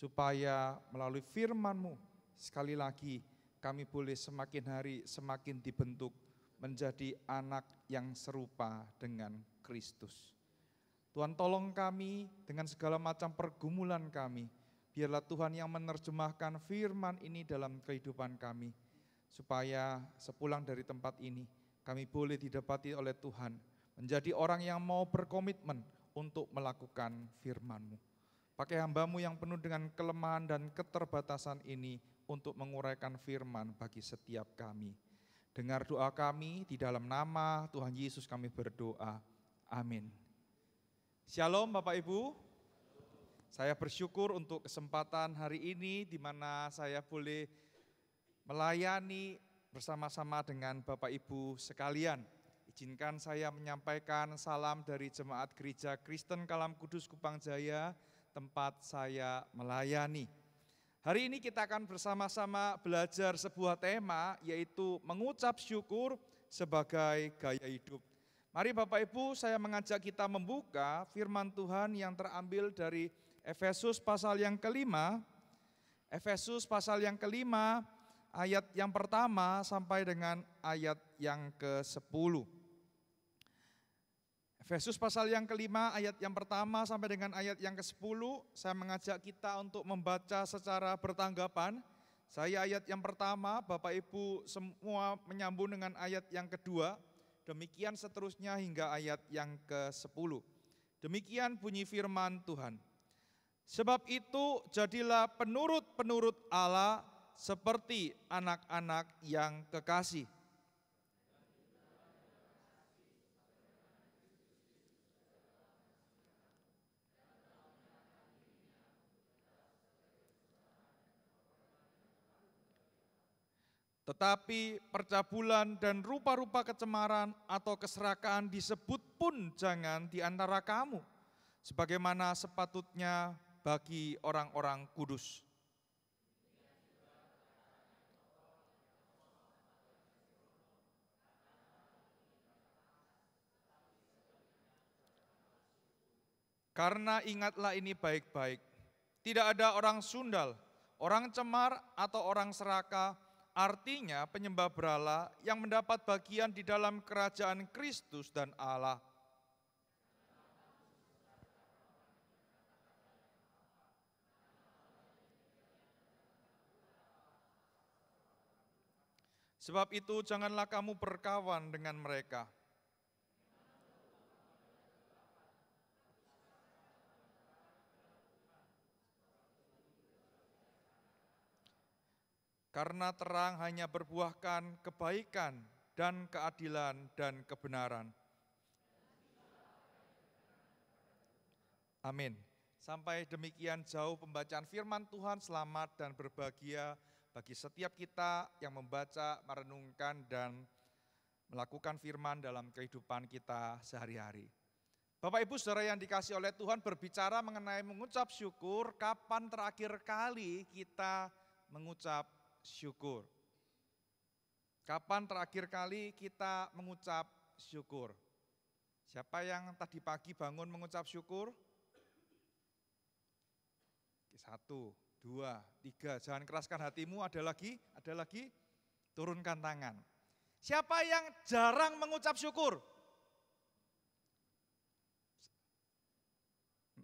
supaya melalui firman-Mu sekali lagi kami boleh semakin hari semakin dibentuk menjadi anak yang serupa dengan Kristus. Tuhan tolong kami dengan segala macam pergumulan kami. Biarlah Tuhan yang menerjemahkan firman ini dalam kehidupan kami. Supaya sepulang dari tempat ini kami boleh didapati oleh Tuhan. Menjadi orang yang mau berkomitmen untuk melakukan firman-Mu. Pakai hambamu yang penuh dengan kelemahan dan keterbatasan ini untuk menguraikan firman bagi setiap kami. Dengar doa kami di dalam nama Tuhan Yesus kami berdoa. Amin. Shalom Bapak Ibu. Saya bersyukur untuk kesempatan hari ini di mana saya boleh melayani bersama-sama dengan Bapak Ibu sekalian. Izinkan saya menyampaikan salam dari Jemaat Gereja Kristen Kalam Kudus Kupang Jaya tempat saya melayani. Hari ini kita akan bersama-sama belajar sebuah tema yaitu mengucap syukur sebagai gaya hidup. Mari Bapak Ibu saya mengajak kita membuka firman Tuhan yang terambil dari Efesus pasal yang kelima. Efesus pasal yang kelima ayat yang pertama sampai dengan ayat yang ke-10. Efesus pasal yang kelima ayat yang pertama sampai dengan ayat yang ke-10 saya mengajak kita untuk membaca secara bertanggapan. Saya ayat yang pertama, Bapak Ibu semua menyambung dengan ayat yang kedua. Demikian seterusnya hingga ayat yang ke-10. Demikian bunyi firman Tuhan. Sebab itu jadilah penurut-penurut Allah seperti anak-anak yang kekasih Tetapi percabulan dan rupa-rupa kecemaran atau keserakaan disebut pun jangan di antara kamu, sebagaimana sepatutnya bagi orang-orang kudus. Karena ingatlah ini baik-baik, tidak ada orang sundal, orang cemar, atau orang seraka Artinya penyembah berhala yang mendapat bagian di dalam kerajaan Kristus dan Allah. Sebab itu janganlah kamu berkawan dengan mereka karena terang hanya berbuahkan kebaikan dan keadilan dan kebenaran. Amin. Sampai demikian jauh pembacaan firman Tuhan selamat dan berbahagia bagi setiap kita yang membaca, merenungkan, dan melakukan firman dalam kehidupan kita sehari-hari. Bapak Ibu Saudara yang dikasih oleh Tuhan berbicara mengenai mengucap syukur, kapan terakhir kali kita mengucap syukur. Kapan terakhir kali kita mengucap syukur? Siapa yang tadi pagi bangun mengucap syukur? Satu, dua, tiga. Jangan keraskan hatimu. Ada lagi, ada lagi. Turunkan tangan. Siapa yang jarang mengucap syukur?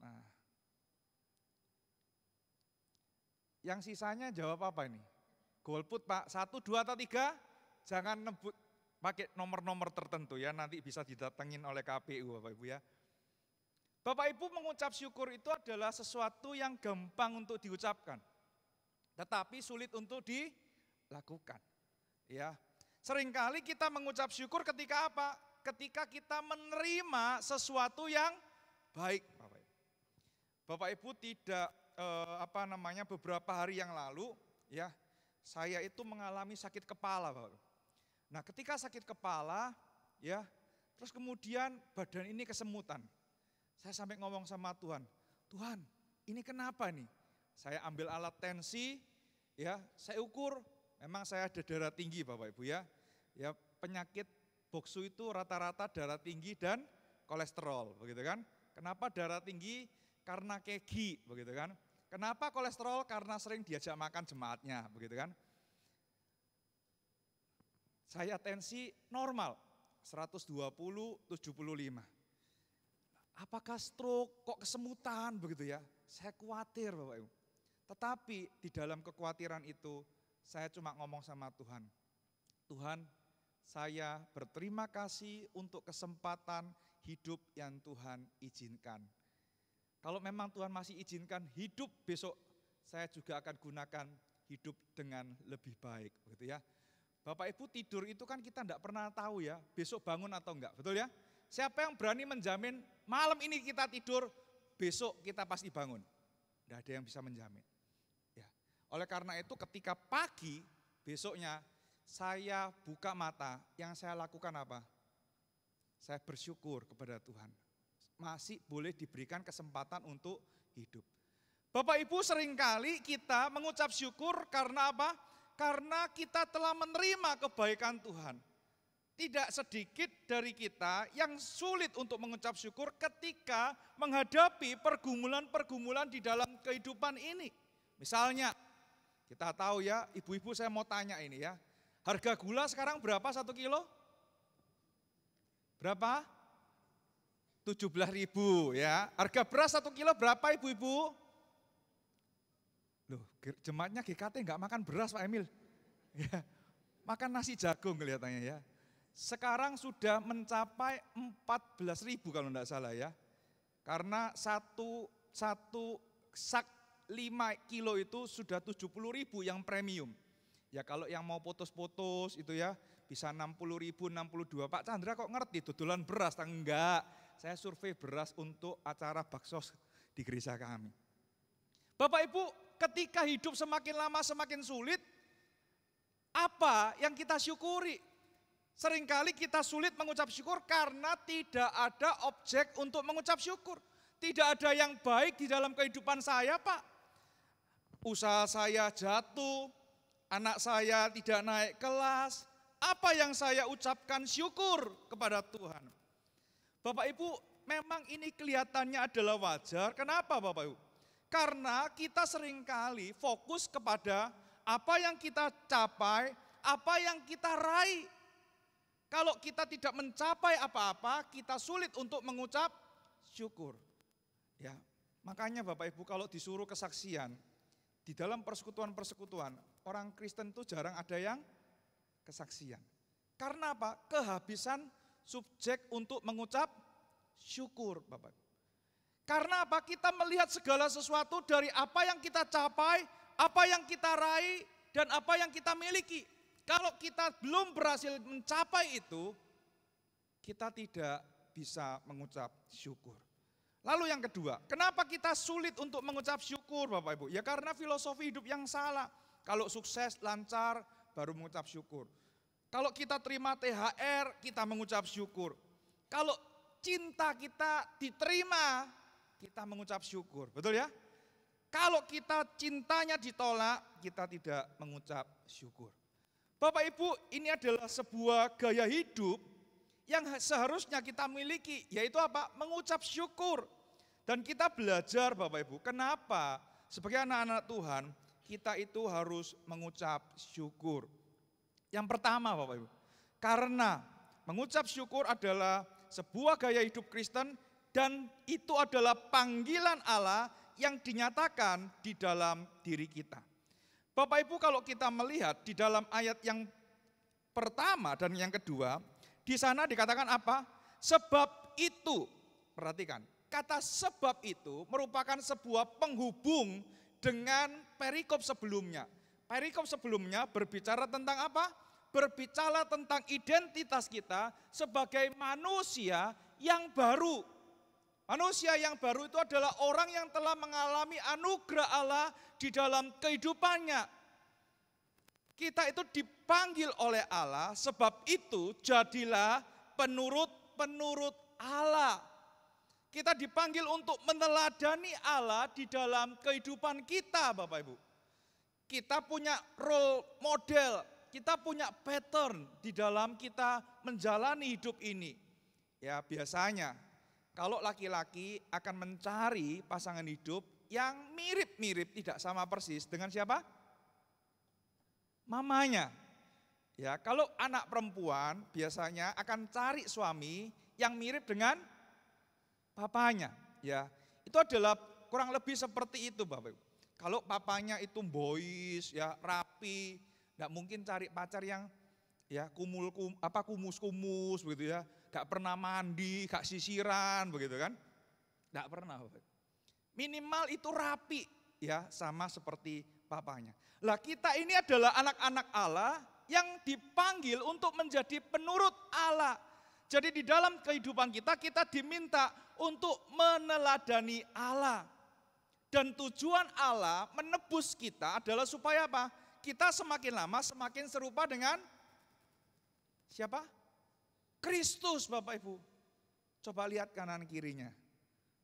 Nah, yang sisanya jawab apa ini? golput Pak, satu, dua, atau tiga, jangan nebut pakai nomor-nomor tertentu ya, nanti bisa didatengin oleh KPU Bapak Ibu ya. Bapak Ibu mengucap syukur itu adalah sesuatu yang gampang untuk diucapkan, tetapi sulit untuk dilakukan. Ya, seringkali kita mengucap syukur ketika apa? Ketika kita menerima sesuatu yang baik, Bapak Ibu. Bapak Ibu tidak eh, apa namanya beberapa hari yang lalu, ya saya itu mengalami sakit kepala, Bapak. Nah, ketika sakit kepala, ya, terus kemudian badan ini kesemutan. Saya sampai ngomong sama Tuhan, Tuhan, ini kenapa nih? Saya ambil alat tensi, ya, saya ukur. Memang saya ada darah tinggi, Bapak Ibu ya. Ya, penyakit boksu itu rata-rata darah tinggi dan kolesterol, begitu kan? Kenapa darah tinggi? Karena kegi, begitu kan? Kenapa kolesterol? Karena sering diajak makan jemaatnya, begitu kan? Saya tensi normal, 120 75. Apakah stroke kok kesemutan begitu ya? Saya khawatir Bapak Ibu. Tetapi di dalam kekhawatiran itu saya cuma ngomong sama Tuhan. Tuhan, saya berterima kasih untuk kesempatan hidup yang Tuhan izinkan. Kalau memang Tuhan masih izinkan hidup besok, saya juga akan gunakan hidup dengan lebih baik, gitu ya. Bapak Ibu tidur itu kan kita tidak pernah tahu ya, besok bangun atau enggak, betul ya? Siapa yang berani menjamin malam ini kita tidur, besok kita pasti bangun? Tidak ada yang bisa menjamin. Ya. Oleh karena itu ketika pagi besoknya saya buka mata, yang saya lakukan apa? Saya bersyukur kepada Tuhan masih boleh diberikan kesempatan untuk hidup. Bapak Ibu seringkali kita mengucap syukur karena apa? Karena kita telah menerima kebaikan Tuhan. Tidak sedikit dari kita yang sulit untuk mengucap syukur ketika menghadapi pergumulan-pergumulan di dalam kehidupan ini. Misalnya, kita tahu ya, ibu-ibu saya mau tanya ini ya. Harga gula sekarang berapa satu kilo? Berapa? ribu ya. Harga beras satu kilo berapa ibu-ibu? Loh, jemaatnya GKT nggak makan beras Pak Emil. Ya, makan nasi jagung kelihatannya ya. Sekarang sudah mencapai ribu kalau enggak salah ya. Karena satu, satu sak 5 kilo itu sudah 70 ribu yang premium. Ya kalau yang mau putus-putus itu ya bisa 60 ribu, 62. Pak Chandra kok ngerti dodolan beras? Enggak, saya survei beras untuk acara baksos di gereja kami. Bapak Ibu, ketika hidup semakin lama semakin sulit, apa yang kita syukuri? Seringkali kita sulit mengucap syukur karena tidak ada objek untuk mengucap syukur. Tidak ada yang baik di dalam kehidupan saya, Pak. Usaha saya jatuh, anak saya tidak naik kelas. Apa yang saya ucapkan syukur kepada Tuhan? Bapak Ibu, memang ini kelihatannya adalah wajar. Kenapa Bapak Ibu? Karena kita seringkali fokus kepada apa yang kita capai, apa yang kita raih. Kalau kita tidak mencapai apa-apa, kita sulit untuk mengucap syukur. Ya, makanya Bapak Ibu kalau disuruh kesaksian di dalam persekutuan-persekutuan, orang Kristen itu jarang ada yang kesaksian. Karena apa? Kehabisan subjek untuk mengucap syukur Bapak. Karena apa? Kita melihat segala sesuatu dari apa yang kita capai, apa yang kita raih, dan apa yang kita miliki. Kalau kita belum berhasil mencapai itu, kita tidak bisa mengucap syukur. Lalu yang kedua, kenapa kita sulit untuk mengucap syukur Bapak Ibu? Ya karena filosofi hidup yang salah. Kalau sukses, lancar, baru mengucap syukur. Kalau kita terima THR, kita mengucap syukur. Kalau cinta kita diterima, kita mengucap syukur. Betul ya? Kalau kita cintanya ditolak, kita tidak mengucap syukur. Bapak Ibu, ini adalah sebuah gaya hidup yang seharusnya kita miliki, yaitu apa? Mengucap syukur. Dan kita belajar Bapak Ibu, kenapa sebagai anak-anak Tuhan kita itu harus mengucap syukur. Yang pertama Bapak Ibu, karena mengucap syukur adalah sebuah gaya hidup Kristen dan itu adalah panggilan Allah yang dinyatakan di dalam diri kita. Bapak Ibu kalau kita melihat di dalam ayat yang pertama dan yang kedua, di sana dikatakan apa? Sebab itu, perhatikan, kata sebab itu merupakan sebuah penghubung dengan perikop sebelumnya. Perikop sebelumnya berbicara tentang apa? berbicara tentang identitas kita sebagai manusia yang baru. Manusia yang baru itu adalah orang yang telah mengalami anugerah Allah di dalam kehidupannya. Kita itu dipanggil oleh Allah, sebab itu jadilah penurut-penurut Allah. Kita dipanggil untuk meneladani Allah di dalam kehidupan kita, Bapak Ibu. Kita punya role model, kita punya pattern di dalam kita menjalani hidup ini. Ya, biasanya kalau laki-laki akan mencari pasangan hidup yang mirip-mirip tidak sama persis dengan siapa? Mamanya. Ya, kalau anak perempuan biasanya akan cari suami yang mirip dengan papanya, ya. Itu adalah kurang lebih seperti itu, Bapak Kalau papanya itu boys, ya rapi, Nggak mungkin cari pacar yang ya kumul kum, apa kumus kumus begitu ya. Gak pernah mandi, gak sisiran begitu kan? Gak pernah. Minimal itu rapi ya sama seperti papanya. Lah kita ini adalah anak-anak Allah yang dipanggil untuk menjadi penurut Allah. Jadi di dalam kehidupan kita kita diminta untuk meneladani Allah. Dan tujuan Allah menebus kita adalah supaya apa? kita semakin lama semakin serupa dengan siapa? Kristus Bapak Ibu. Coba lihat kanan kirinya.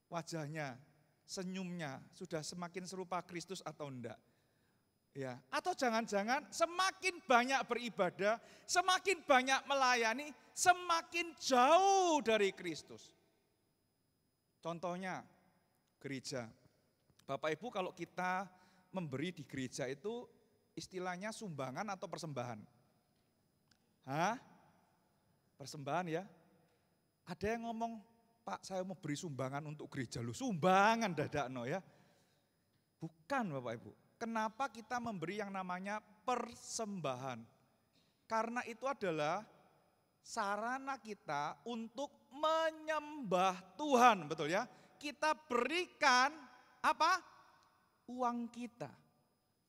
Wajahnya, senyumnya sudah semakin serupa Kristus atau enggak? Ya, atau jangan-jangan semakin banyak beribadah, semakin banyak melayani, semakin jauh dari Kristus. Contohnya gereja. Bapak Ibu kalau kita memberi di gereja itu istilahnya sumbangan atau persembahan? Hah? Persembahan ya? Ada yang ngomong, Pak saya mau beri sumbangan untuk gereja lu. Sumbangan no ya. Bukan Bapak Ibu. Kenapa kita memberi yang namanya persembahan? Karena itu adalah sarana kita untuk menyembah Tuhan, betul ya? Kita berikan apa? Uang kita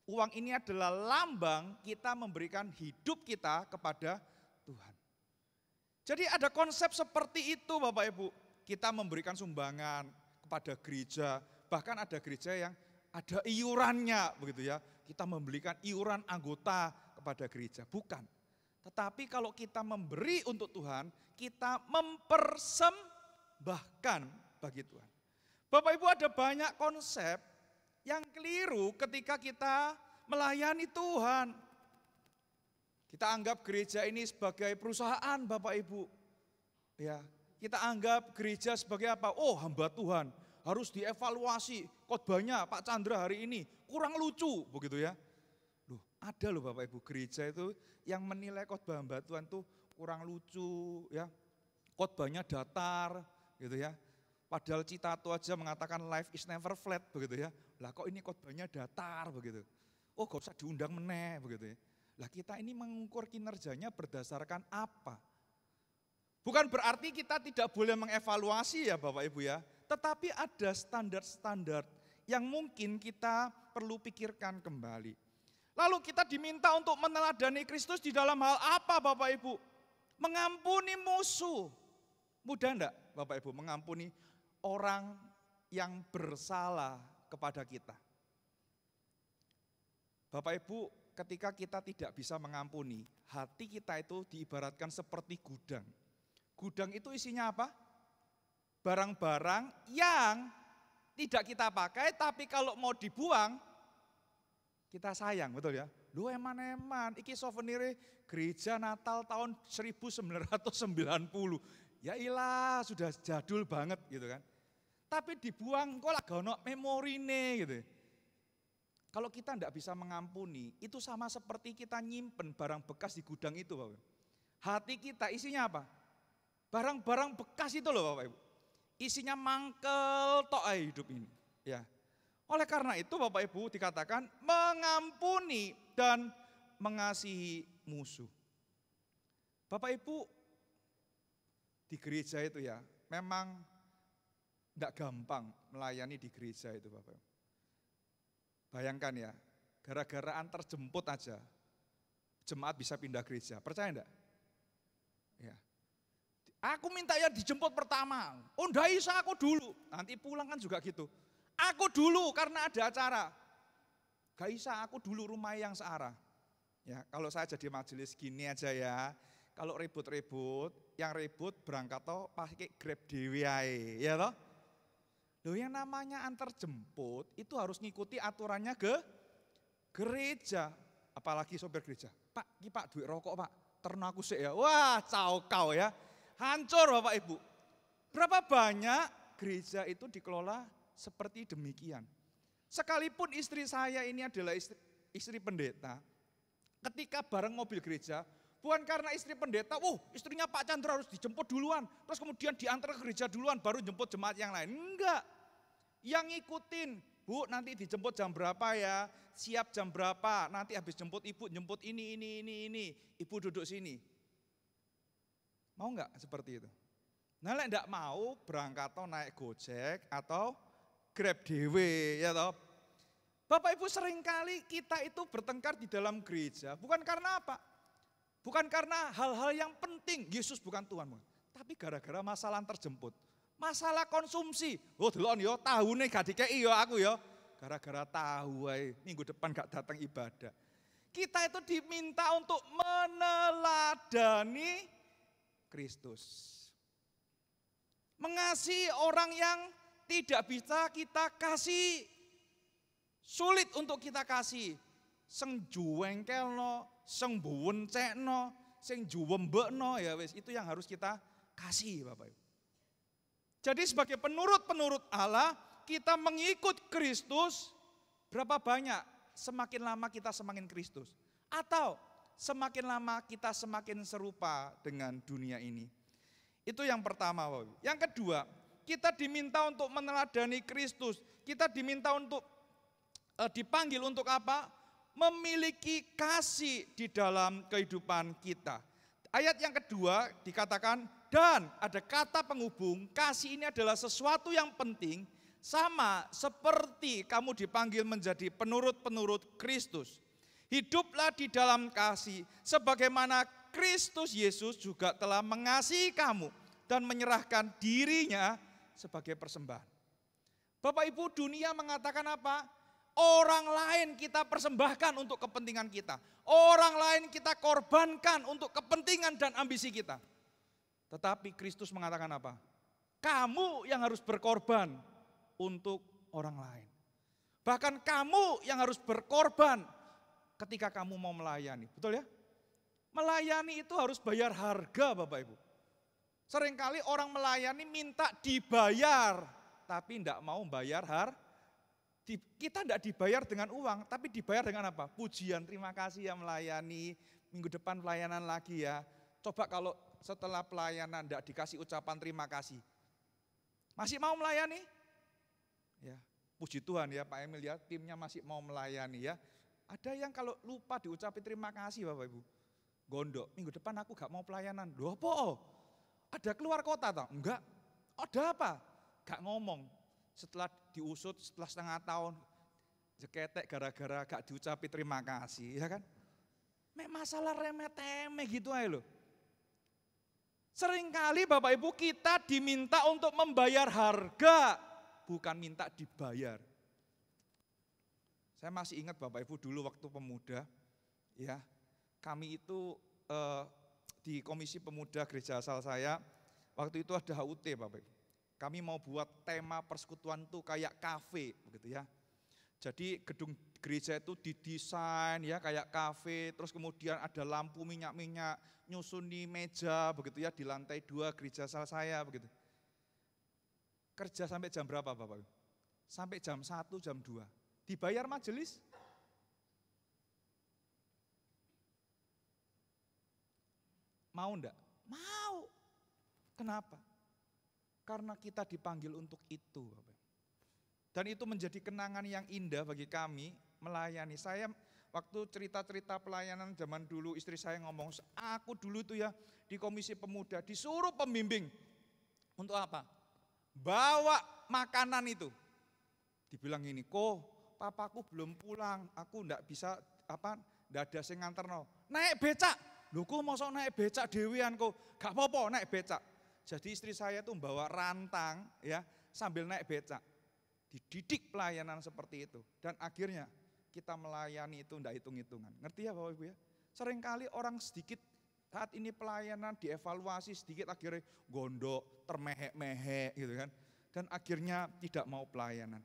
uang ini adalah lambang kita memberikan hidup kita kepada Tuhan. Jadi ada konsep seperti itu Bapak Ibu. Kita memberikan sumbangan kepada gereja, bahkan ada gereja yang ada iurannya begitu ya. Kita memberikan iuran anggota kepada gereja, bukan. Tetapi kalau kita memberi untuk Tuhan, kita mempersembahkan bagi Tuhan. Bapak Ibu ada banyak konsep yang keliru ketika kita melayani Tuhan. Kita anggap gereja ini sebagai perusahaan Bapak Ibu. Ya, kita anggap gereja sebagai apa? Oh, hamba Tuhan harus dievaluasi khotbahnya Pak Chandra hari ini kurang lucu begitu ya. Loh, ada loh Bapak Ibu gereja itu yang menilai khotbah hamba Tuhan tuh kurang lucu ya. Khotbahnya datar gitu ya. Padahal cita itu aja mengatakan life is never flat begitu ya. Lah kok ini khotbahnya datar begitu. Oh gak usah diundang meneh begitu ya. Lah kita ini mengukur kinerjanya berdasarkan apa? Bukan berarti kita tidak boleh mengevaluasi ya Bapak Ibu ya. Tetapi ada standar-standar yang mungkin kita perlu pikirkan kembali. Lalu kita diminta untuk meneladani Kristus di dalam hal apa Bapak Ibu? Mengampuni musuh. Mudah enggak Bapak Ibu mengampuni orang yang bersalah kepada kita. Bapak Ibu, ketika kita tidak bisa mengampuni, hati kita itu diibaratkan seperti gudang. Gudang itu isinya apa? Barang-barang yang tidak kita pakai, tapi kalau mau dibuang, kita sayang, betul ya? Lu eman-eman, iki souvenir gereja Natal tahun 1990. Ya ilah, sudah jadul banget gitu kan. Tapi dibuang kok lah ono nih gitu. Kalau kita tidak bisa mengampuni, itu sama seperti kita nyimpen barang bekas di gudang itu, Bapak. Hati kita isinya apa? Barang-barang bekas itu loh, Bapak Ibu. Isinya mangkel tok hidup ini, ya. Oleh karena itu Bapak Ibu dikatakan mengampuni dan mengasihi musuh. Bapak Ibu di gereja itu ya, memang tidak gampang melayani di gereja itu Bapak. Bayangkan ya, gara-gara antar jemput aja, jemaat bisa pindah gereja. Percaya enggak? Ya. Aku minta ya dijemput pertama. oh bisa aku dulu. Nanti pulang kan juga gitu. Aku dulu karena ada acara. Gak bisa aku dulu rumah yang searah. Ya, kalau saya jadi majelis gini aja ya. Kalau ribut-ribut, yang ribut berangkat toh pakai Grab dwi ya toh. Loh yang namanya antar jemput itu harus ngikuti aturannya ke gereja. Apalagi sopir gereja. Pak, ki pak duit rokok pak. Ternak aku sih ya. Wah cao kau ya. Hancur Bapak Ibu. Berapa banyak gereja itu dikelola seperti demikian. Sekalipun istri saya ini adalah istri, istri pendeta. Ketika bareng mobil gereja, bukan karena istri pendeta, oh, istrinya Pak Chandra harus dijemput duluan, terus kemudian diantar ke gereja duluan, baru jemput jemaat yang lain. Enggak, yang ngikutin, Bu, nanti dijemput jam berapa ya? Siap jam berapa? Nanti habis jemput ibu, jemput ini, ini, ini, ini. Ibu duduk sini. Mau nggak seperti itu? Nah, lek ndak mau berangkat atau naik Gojek atau Grab dw ya toh. Bapak Ibu seringkali kita itu bertengkar di dalam gereja, bukan karena apa? Bukan karena hal-hal yang penting, Yesus bukan Tuhanmu, tapi gara-gara masalah terjemput. Masalah konsumsi. Oh delon yo nih gak dikei yo aku yo. Gara-gara tahu wai, minggu depan gak datang ibadah. Kita itu diminta untuk meneladani Kristus. Mengasihi orang yang tidak bisa kita kasih. Sulit untuk kita kasih. Seng kelo, seng buwencekno, sing juwembekno ya wis itu yang harus kita kasih Bapak Ibu. Jadi sebagai penurut-penurut Allah, kita mengikut Kristus, berapa banyak semakin lama kita semakin Kristus? Atau semakin lama kita semakin serupa dengan dunia ini? Itu yang pertama, Yang kedua, kita diminta untuk meneladani Kristus. Kita diminta untuk e, dipanggil untuk apa? Memiliki kasih di dalam kehidupan kita. Ayat yang kedua dikatakan dan ada kata penghubung, kasih ini adalah sesuatu yang penting sama seperti kamu dipanggil menjadi penurut-penurut Kristus. Hiduplah di dalam kasih sebagaimana Kristus Yesus juga telah mengasihi kamu dan menyerahkan dirinya sebagai persembahan. Bapak Ibu, dunia mengatakan apa? Orang lain kita persembahkan untuk kepentingan kita. Orang lain kita korbankan untuk kepentingan dan ambisi kita. Tetapi Kristus mengatakan apa? Kamu yang harus berkorban untuk orang lain. Bahkan kamu yang harus berkorban ketika kamu mau melayani. Betul ya? Melayani itu harus bayar harga Bapak Ibu. Seringkali orang melayani minta dibayar, tapi tidak mau bayar har. Kita tidak dibayar dengan uang, tapi dibayar dengan apa? Pujian, terima kasih ya melayani, minggu depan pelayanan lagi ya. Coba kalau setelah pelayanan tidak dikasih ucapan terima kasih? Masih mau melayani? Ya, puji Tuhan ya Pak Emil ya, timnya masih mau melayani ya. Ada yang kalau lupa diucapin terima kasih Bapak Ibu. Gondok, minggu depan aku gak mau pelayanan. Loh apa? Ada keluar kota toh? Enggak. Ada apa? Gak ngomong. Setelah diusut, setelah setengah tahun, jeketek gara-gara gak diucapi terima kasih, ya kan? masalah remeh-temeh gitu aja loh. Seringkali Bapak Ibu kita diminta untuk membayar harga, bukan minta dibayar. Saya masih ingat Bapak Ibu dulu waktu pemuda, ya kami itu eh, di Komisi Pemuda Gereja asal saya, waktu itu ada HUT Bapak Ibu. Kami mau buat tema persekutuan tuh kayak kafe begitu ya. Jadi gedung gereja itu didesain ya kayak kafe, terus kemudian ada lampu minyak-minyak, nyusuni meja begitu ya di lantai dua gereja saya begitu. Kerja sampai jam berapa Bapak? Sampai jam 1, jam 2. Dibayar majelis? Mau enggak? Mau. Kenapa? Karena kita dipanggil untuk itu Bapak. Dan itu menjadi kenangan yang indah bagi kami melayani. Saya waktu cerita-cerita pelayanan zaman dulu istri saya ngomong, aku dulu tuh ya di komisi pemuda disuruh pembimbing. Untuk apa? Bawa makanan itu. Dibilang ini kok papaku belum pulang, aku ndak bisa apa ndak ada sing no. Naik becak. Lho kok mau naik becak dewian kok. Gak apa-apa naik becak. Jadi istri saya tuh bawa rantang ya sambil naik becak. Dididik pelayanan seperti itu dan akhirnya kita melayani itu tidak hitung-hitungan. Ngerti ya Bapak Ibu ya? Seringkali orang sedikit saat ini pelayanan dievaluasi sedikit akhirnya gondok, termehek-mehek gitu kan. Dan akhirnya tidak mau pelayanan.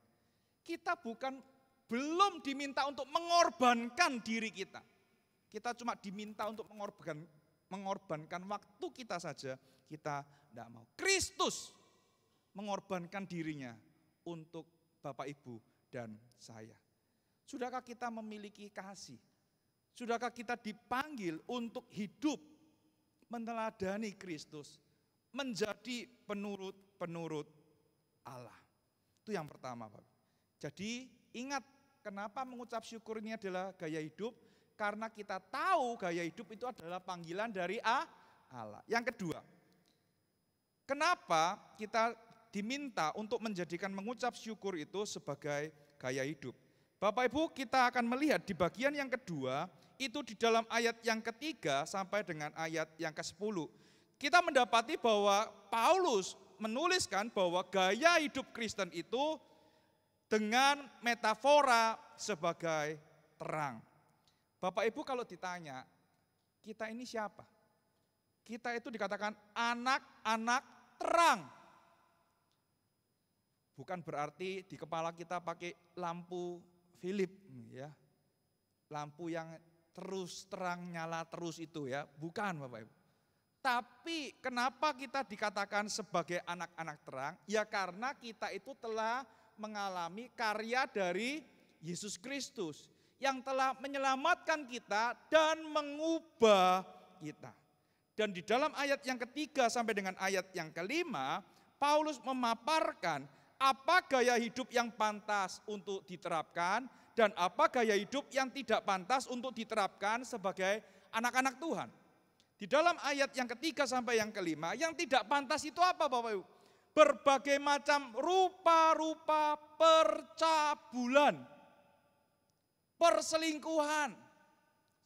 Kita bukan belum diminta untuk mengorbankan diri kita. Kita cuma diminta untuk mengorbankan mengorbankan waktu kita saja, kita tidak mau. Kristus mengorbankan dirinya untuk Bapak Ibu dan saya. Sudahkah kita memiliki kasih? Sudahkah kita dipanggil untuk hidup meneladani Kristus, menjadi penurut-penurut Allah? Itu yang pertama, Jadi ingat kenapa mengucap syukur ini adalah gaya hidup karena kita tahu gaya hidup itu adalah panggilan dari Allah. Yang kedua, kenapa kita diminta untuk menjadikan mengucap syukur itu sebagai gaya hidup? Bapak Ibu, kita akan melihat di bagian yang kedua, itu di dalam ayat yang ketiga sampai dengan ayat yang ke-10. Kita mendapati bahwa Paulus menuliskan bahwa gaya hidup Kristen itu dengan metafora sebagai terang. Bapak Ibu kalau ditanya, kita ini siapa? Kita itu dikatakan anak-anak terang. Bukan berarti di kepala kita pakai lampu Philip ya. Lampu yang terus terang nyala terus itu ya, bukan Bapak Ibu. Tapi kenapa kita dikatakan sebagai anak-anak terang? Ya karena kita itu telah mengalami karya dari Yesus Kristus yang telah menyelamatkan kita dan mengubah kita. Dan di dalam ayat yang ketiga sampai dengan ayat yang kelima, Paulus memaparkan apa gaya hidup yang pantas untuk diterapkan dan apa gaya hidup yang tidak pantas untuk diterapkan sebagai anak-anak Tuhan. Di dalam ayat yang ketiga sampai yang kelima, yang tidak pantas itu apa Bapak Ibu? Berbagai macam rupa-rupa percabulan, perselingkuhan.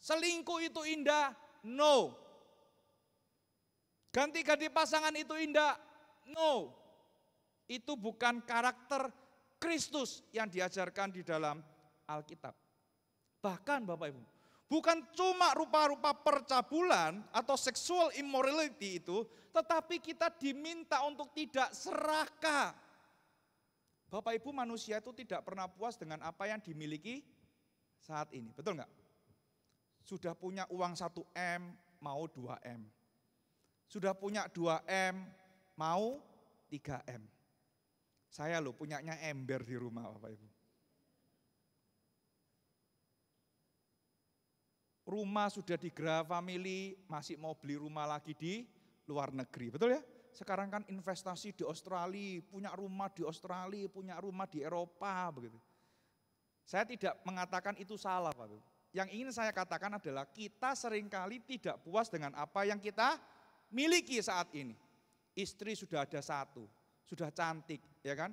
Selingkuh itu indah? No. Ganti-ganti pasangan itu indah? No. Itu bukan karakter Kristus yang diajarkan di dalam Alkitab. Bahkan Bapak Ibu, bukan cuma rupa-rupa percabulan atau seksual immorality itu, tetapi kita diminta untuk tidak serakah. Bapak Ibu manusia itu tidak pernah puas dengan apa yang dimiliki saat ini, betul nggak? Sudah punya uang 1M, mau 2M. Sudah punya 2M, mau 3M saya loh punyanya ember di rumah Bapak Ibu. Rumah sudah di Graha Family, masih mau beli rumah lagi di luar negeri. Betul ya? Sekarang kan investasi di Australia, punya rumah di Australia, punya rumah di Eropa begitu. Saya tidak mengatakan itu salah, Pak. Yang ingin saya katakan adalah kita seringkali tidak puas dengan apa yang kita miliki saat ini. Istri sudah ada satu, sudah cantik, ya kan?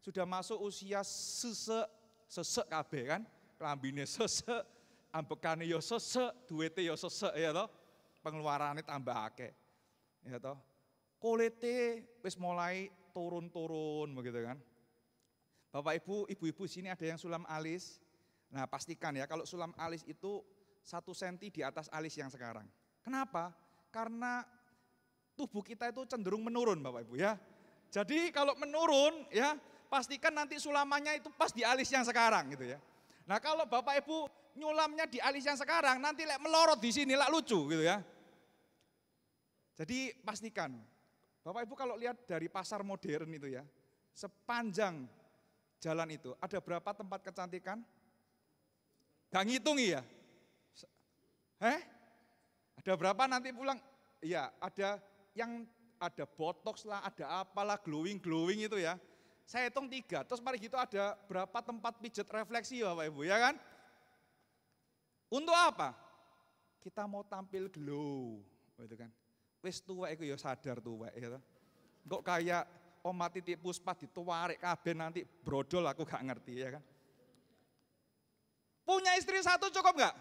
Sudah masuk usia sesek, sesek kabeh kan? Kelambine sesek, ambekane yo ya sesek, duwete yo ya sesek ya toh. Pengeluarannya tambah akeh. Ya toh. Kulite wis mulai turun-turun begitu kan. Bapak Ibu, ibu-ibu sini ada yang sulam alis. Nah, pastikan ya kalau sulam alis itu satu senti di atas alis yang sekarang. Kenapa? Karena tubuh kita itu cenderung menurun Bapak Ibu ya. Jadi kalau menurun ya pastikan nanti sulamannya itu pas di alis yang sekarang gitu ya. Nah kalau Bapak Ibu nyulamnya di alis yang sekarang nanti lek melorot di sini lek lucu gitu ya. Jadi pastikan Bapak Ibu kalau lihat dari pasar modern itu ya, sepanjang jalan itu ada berapa tempat kecantikan? Gak ngitungi ya? Eh? Ada berapa nanti pulang? Iya, ada yang ada botox lah, ada apalah glowing-glowing itu ya. Saya hitung tiga, terus mari gitu ada berapa tempat pijat refleksi ya, Bapak Ibu ya kan? Untuk apa? Kita mau tampil glow, gitu kan. Wis tua itu ya sadar tua itu. Kok kayak oma titik puspa dituarik kabin nanti brodol aku gak ngerti ya kan. Punya istri satu cukup nggak?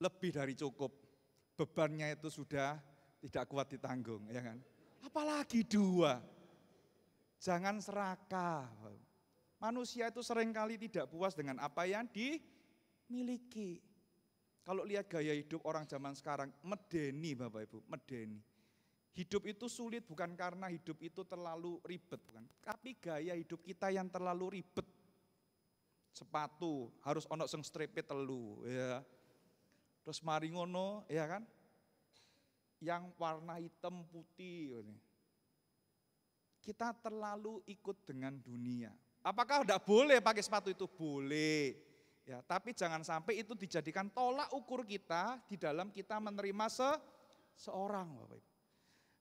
Lebih dari cukup. Bebannya itu sudah tidak kuat ditanggung, ya kan? Apalagi dua. Jangan serakah. Manusia itu seringkali tidak puas dengan apa yang dimiliki. Kalau lihat gaya hidup orang zaman sekarang, medeni Bapak Ibu, medeni. Hidup itu sulit bukan karena hidup itu terlalu ribet, bukan. tapi gaya hidup kita yang terlalu ribet. Sepatu harus onok seng telu, ya. Terus maringono, ya kan? yang warna hitam putih. Kita terlalu ikut dengan dunia. Apakah udah boleh pakai sepatu itu? Boleh. Ya, tapi jangan sampai itu dijadikan tolak ukur kita di dalam kita menerima se seorang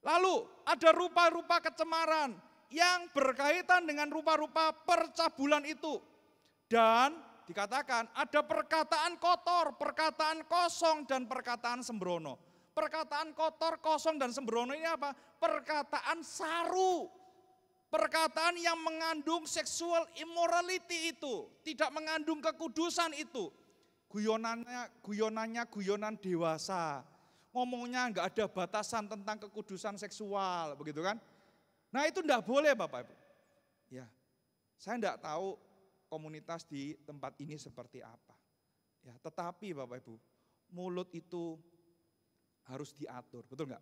Lalu ada rupa-rupa kecemaran yang berkaitan dengan rupa-rupa percabulan itu. Dan dikatakan ada perkataan kotor, perkataan kosong dan perkataan sembrono. Perkataan kotor, kosong, dan sembrono ini apa? Perkataan saru. Perkataan yang mengandung seksual immorality itu. Tidak mengandung kekudusan itu. Guyonannya, guyonannya guyonan dewasa. Ngomongnya enggak ada batasan tentang kekudusan seksual, begitu kan? Nah itu enggak boleh Bapak Ibu. Ya, saya enggak tahu komunitas di tempat ini seperti apa. Ya, tetapi Bapak Ibu, mulut itu harus diatur, betul nggak?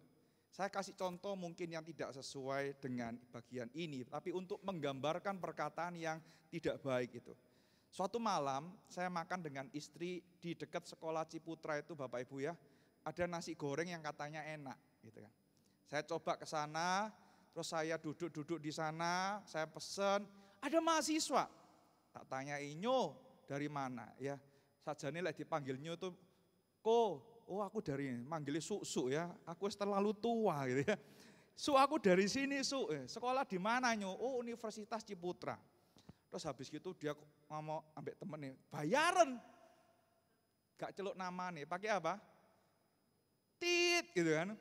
Saya kasih contoh mungkin yang tidak sesuai dengan bagian ini, tapi untuk menggambarkan perkataan yang tidak baik itu. Suatu malam saya makan dengan istri di dekat sekolah Ciputra itu Bapak Ibu ya, ada nasi goreng yang katanya enak gitu kan. Saya coba ke sana, terus saya duduk-duduk di sana, saya pesen, ada mahasiswa. Tak tanya Inyo dari mana ya. Sajane lagi dipanggil Nyo itu, "Ko, oh aku dari manggilnya su su ya, aku terlalu tua gitu ya. Su aku dari sini su, eh, sekolah di mana nyu? Oh Universitas Ciputra. Terus habis gitu dia ngomong ambek temen nih, bayaran. Gak celuk nama nih, pakai apa? Tit gitu kan.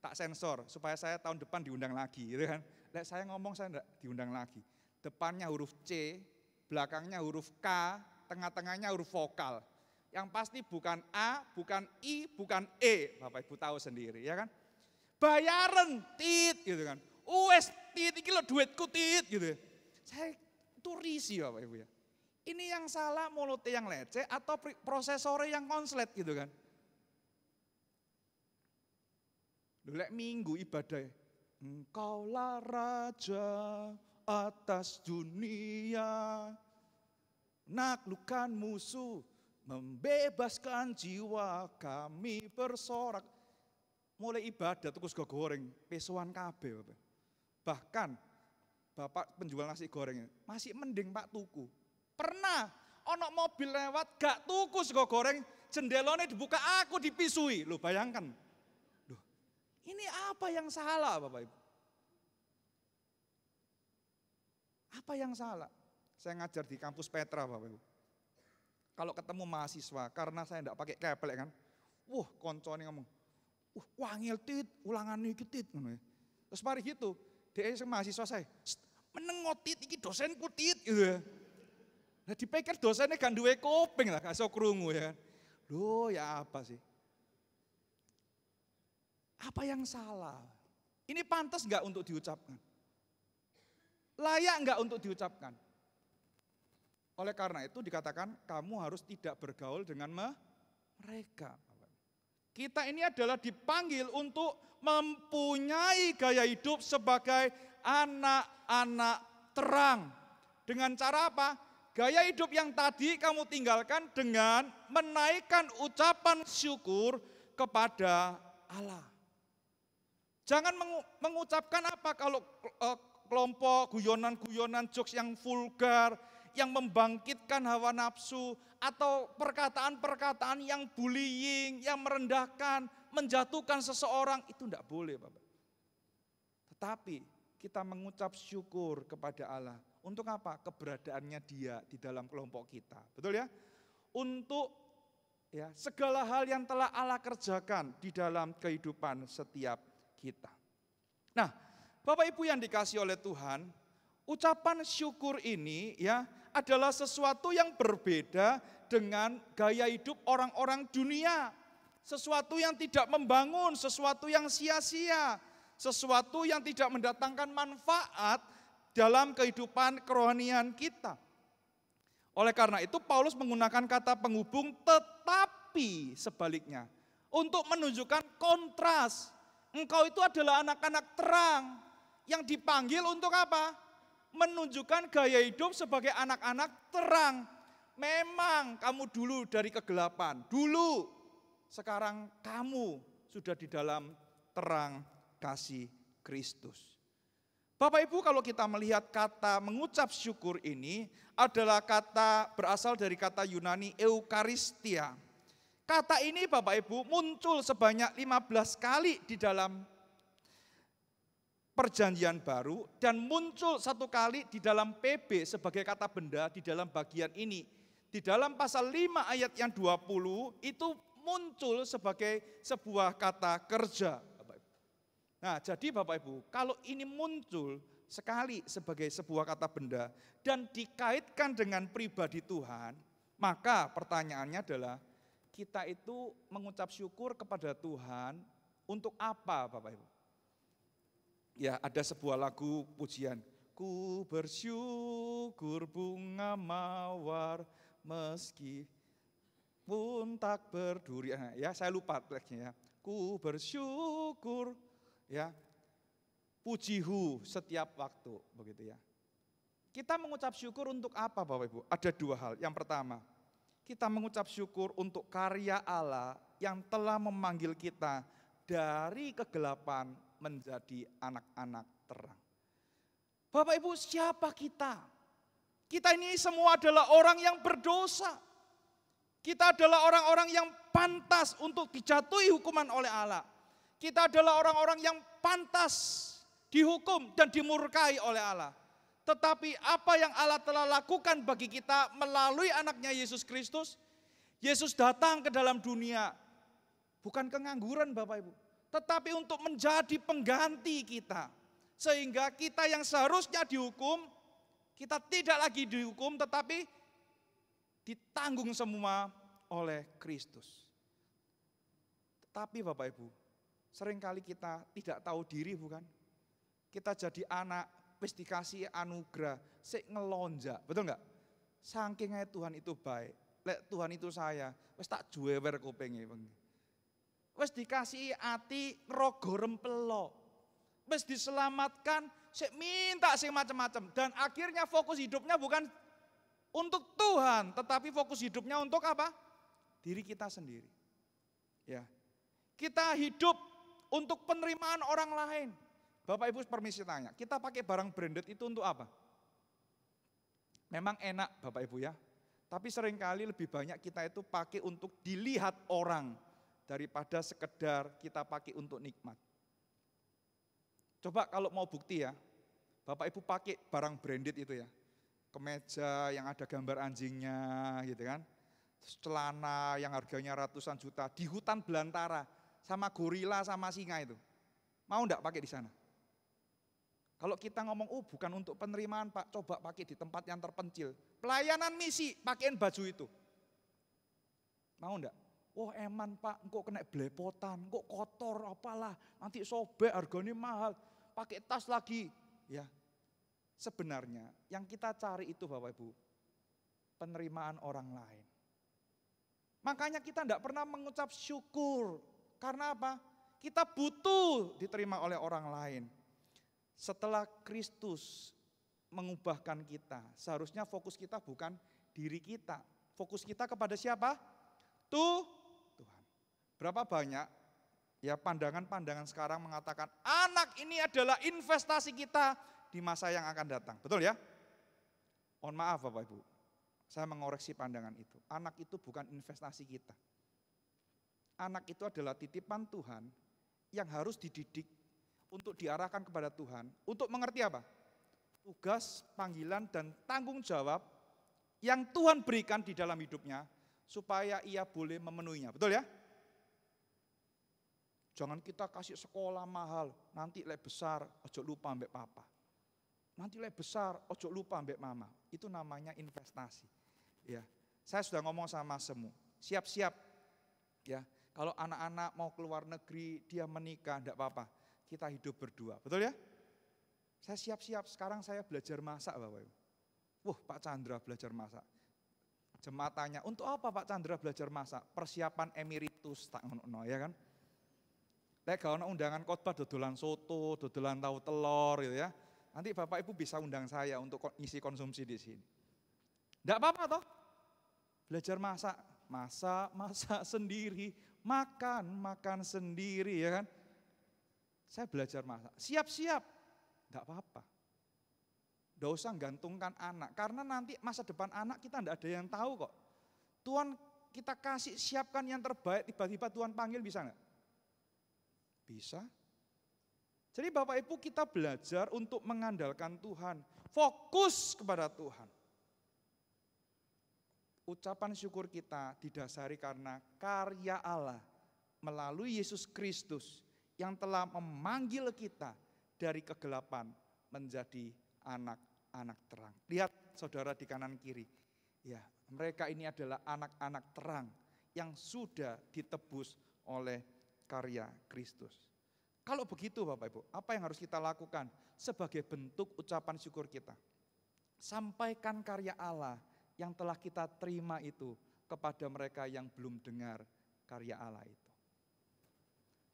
Tak sensor supaya saya tahun depan diundang lagi gitu kan. Lek saya ngomong saya enggak diundang lagi. Depannya huruf C, belakangnya huruf K, tengah-tengahnya huruf vokal yang pasti bukan A, bukan I, bukan E. Bapak Ibu tahu sendiri ya kan. Bayaran tit gitu kan. Ues tit, ini lo duitku tit gitu. Saya itu risi Bapak Ibu ya. Ini yang salah mulutnya yang leceh atau prosesor yang konslet gitu kan. Lulek minggu ibadah. Engkaulah raja atas dunia. Naklukan musuh membebaskan jiwa kami bersorak. Mulai ibadah terus go goreng, pesuan kabel. Bahkan bapak penjual nasi goreng masih mending Pak tuku. Pernah onok mobil lewat gak tuku sego goreng, jendelone dibuka aku dipisui. Lu bayangkan. Loh, ini apa yang salah Bapak Ibu? Apa yang salah? Saya ngajar di kampus Petra Bapak Ibu. Kalau ketemu mahasiswa, karena saya tidak pakai keplek kan. Wah, koncone ngomong, "Wah, wangil tit, ulangan iki tit." Ya. Terus mari gitu, dia mahasiswa saya, menengot tit iki dosenku tit gitu ya. Nah dipikir dosennya kan duwe kuping lah, kasih krungu ya kan. Loh ya apa sih? Apa yang salah? Ini pantas nggak untuk diucapkan? Layak nggak untuk diucapkan? Oleh karena itu dikatakan kamu harus tidak bergaul dengan mereka. Kita ini adalah dipanggil untuk mempunyai gaya hidup sebagai anak-anak terang. Dengan cara apa? Gaya hidup yang tadi kamu tinggalkan dengan menaikkan ucapan syukur kepada Allah. Jangan mengucapkan apa kalau eh, kelompok guyonan-guyonan jokes yang vulgar, yang membangkitkan hawa nafsu atau perkataan-perkataan yang bullying, yang merendahkan, menjatuhkan seseorang itu tidak boleh, Bapak. Tetapi kita mengucap syukur kepada Allah untuk apa? Keberadaannya Dia di dalam kelompok kita. Betul ya? Untuk ya segala hal yang telah Allah kerjakan di dalam kehidupan setiap kita. Nah, Bapak Ibu yang dikasih oleh Tuhan, ucapan syukur ini ya adalah sesuatu yang berbeda dengan gaya hidup orang-orang dunia. Sesuatu yang tidak membangun, sesuatu yang sia-sia, sesuatu yang tidak mendatangkan manfaat dalam kehidupan kerohanian kita. Oleh karena itu Paulus menggunakan kata penghubung tetapi sebaliknya untuk menunjukkan kontras. Engkau itu adalah anak-anak terang yang dipanggil untuk apa? menunjukkan gaya hidup sebagai anak-anak terang. Memang kamu dulu dari kegelapan, dulu sekarang kamu sudah di dalam terang kasih Kristus. Bapak Ibu kalau kita melihat kata mengucap syukur ini adalah kata berasal dari kata Yunani Eukaristia. Kata ini Bapak Ibu muncul sebanyak 15 kali di dalam perjanjian baru dan muncul satu kali di dalam PB sebagai kata benda di dalam bagian ini. Di dalam pasal 5 ayat yang 20 itu muncul sebagai sebuah kata kerja. Nah jadi Bapak Ibu kalau ini muncul sekali sebagai sebuah kata benda dan dikaitkan dengan pribadi Tuhan, maka pertanyaannya adalah kita itu mengucap syukur kepada Tuhan untuk apa Bapak Ibu? ya ada sebuah lagu pujian. Ku bersyukur bunga mawar meski pun tak berduri. Ah, ya saya lupa lagunya ya. Ku bersyukur ya pujihu setiap waktu begitu ya. Kita mengucap syukur untuk apa Bapak Ibu? Ada dua hal. Yang pertama, kita mengucap syukur untuk karya Allah yang telah memanggil kita dari kegelapan menjadi anak-anak terang. Bapak Ibu, siapa kita? Kita ini semua adalah orang yang berdosa. Kita adalah orang-orang yang pantas untuk dijatuhi hukuman oleh Allah. Kita adalah orang-orang yang pantas dihukum dan dimurkai oleh Allah. Tetapi apa yang Allah telah lakukan bagi kita melalui anaknya Yesus Kristus, Yesus datang ke dalam dunia bukan kengangguran Bapak Ibu tetapi untuk menjadi pengganti kita. Sehingga kita yang seharusnya dihukum, kita tidak lagi dihukum tetapi ditanggung semua oleh Kristus. Tetapi Bapak Ibu, seringkali kita tidak tahu diri bukan? Kita jadi anak wis anugerah, sik ngelonjak, betul enggak? Saking Tuhan itu baik, lek Tuhan itu saya, wis tak juewer kupinge wis dikasihi ati rogo rempelo. Wis diselamatkan, sik minta sing macam-macam dan akhirnya fokus hidupnya bukan untuk Tuhan, tetapi fokus hidupnya untuk apa? Diri kita sendiri. Ya. Kita hidup untuk penerimaan orang lain. Bapak Ibu permisi tanya, kita pakai barang branded itu untuk apa? Memang enak Bapak Ibu ya, tapi seringkali lebih banyak kita itu pakai untuk dilihat orang daripada sekedar kita pakai untuk nikmat. Coba kalau mau bukti ya, Bapak Ibu pakai barang branded itu ya, kemeja yang ada gambar anjingnya gitu kan, celana yang harganya ratusan juta, di hutan belantara, sama gorila sama singa itu. Mau enggak pakai di sana? Kalau kita ngomong, oh bukan untuk penerimaan pak, coba pakai di tempat yang terpencil. Pelayanan misi, pakaiin baju itu. Mau enggak? Oh eman pak, engkau kena belepotan, engkau kotor apalah, nanti sobek harganya mahal, pakai tas lagi. Ya, sebenarnya yang kita cari itu Bapak Ibu, penerimaan orang lain. Makanya kita tidak pernah mengucap syukur. Karena apa? Kita butuh diterima oleh orang lain. Setelah Kristus mengubahkan kita, seharusnya fokus kita bukan diri kita. Fokus kita kepada siapa? Tuhan. Berapa banyak ya pandangan-pandangan sekarang mengatakan anak ini adalah investasi kita di masa yang akan datang. Betul ya? Mohon maaf Bapak Ibu, saya mengoreksi pandangan itu. Anak itu bukan investasi kita. Anak itu adalah titipan Tuhan yang harus dididik untuk diarahkan kepada Tuhan. Untuk mengerti apa? Tugas, panggilan, dan tanggung jawab yang Tuhan berikan di dalam hidupnya supaya ia boleh memenuhinya. Betul ya? Jangan kita kasih sekolah mahal, nanti lek besar, ojo lupa ambek papa. Nanti lek besar, ojo lupa ambek mama. Itu namanya investasi. Ya, saya sudah ngomong sama semu, siap-siap. Ya, kalau anak-anak mau keluar negeri, dia menikah, tidak apa-apa. Kita hidup berdua, betul ya? Saya siap-siap, sekarang saya belajar masak Bapak Ibu. Wah Pak Chandra belajar masak. Jemaat tanya, untuk apa Pak Chandra belajar masak? Persiapan emiritus, tak ngono ya kan? Lek kalau undangan khotbah dodolan soto, dodolan tahu telur gitu ya. Nanti Bapak Ibu bisa undang saya untuk isi konsumsi di sini. Enggak apa-apa toh. Belajar masak, masak, masak sendiri, makan, makan sendiri ya kan. Saya belajar masak. Siap-siap. Enggak apa-apa. Enggak usah gantungkan anak karena nanti masa depan anak kita enggak ada yang tahu kok. Tuhan kita kasih siapkan yang terbaik, tiba-tiba Tuhan panggil bisa enggak? Bisa. Jadi Bapak Ibu kita belajar untuk mengandalkan Tuhan. Fokus kepada Tuhan. Ucapan syukur kita didasari karena karya Allah melalui Yesus Kristus yang telah memanggil kita dari kegelapan menjadi anak-anak terang. Lihat saudara di kanan kiri. Ya, mereka ini adalah anak-anak terang yang sudah ditebus oleh karya Kristus. Kalau begitu Bapak Ibu, apa yang harus kita lakukan sebagai bentuk ucapan syukur kita? Sampaikan karya Allah yang telah kita terima itu kepada mereka yang belum dengar karya Allah itu.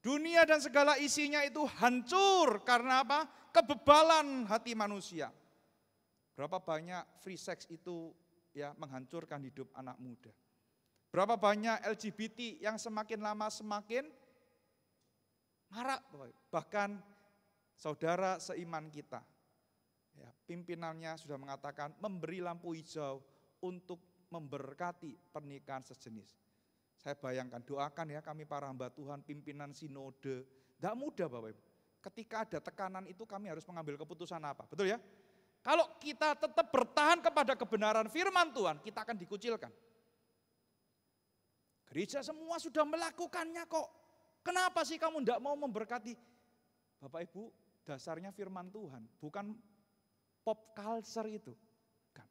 Dunia dan segala isinya itu hancur karena apa? Kebebalan hati manusia. Berapa banyak free sex itu ya menghancurkan hidup anak muda. Berapa banyak LGBT yang semakin lama semakin Marah, bahkan saudara seiman kita. Ya, pimpinannya sudah mengatakan memberi lampu hijau untuk memberkati pernikahan sejenis. Saya bayangkan, doakan ya kami para hamba Tuhan, pimpinan sinode. Tidak mudah Bapak Ibu. Ketika ada tekanan itu kami harus mengambil keputusan apa, betul ya? Kalau kita tetap bertahan kepada kebenaran firman Tuhan, kita akan dikucilkan. Gereja semua sudah melakukannya kok. Kenapa sih kamu tidak mau memberkati? Bapak Ibu, dasarnya firman Tuhan, bukan pop culture itu. Bukan.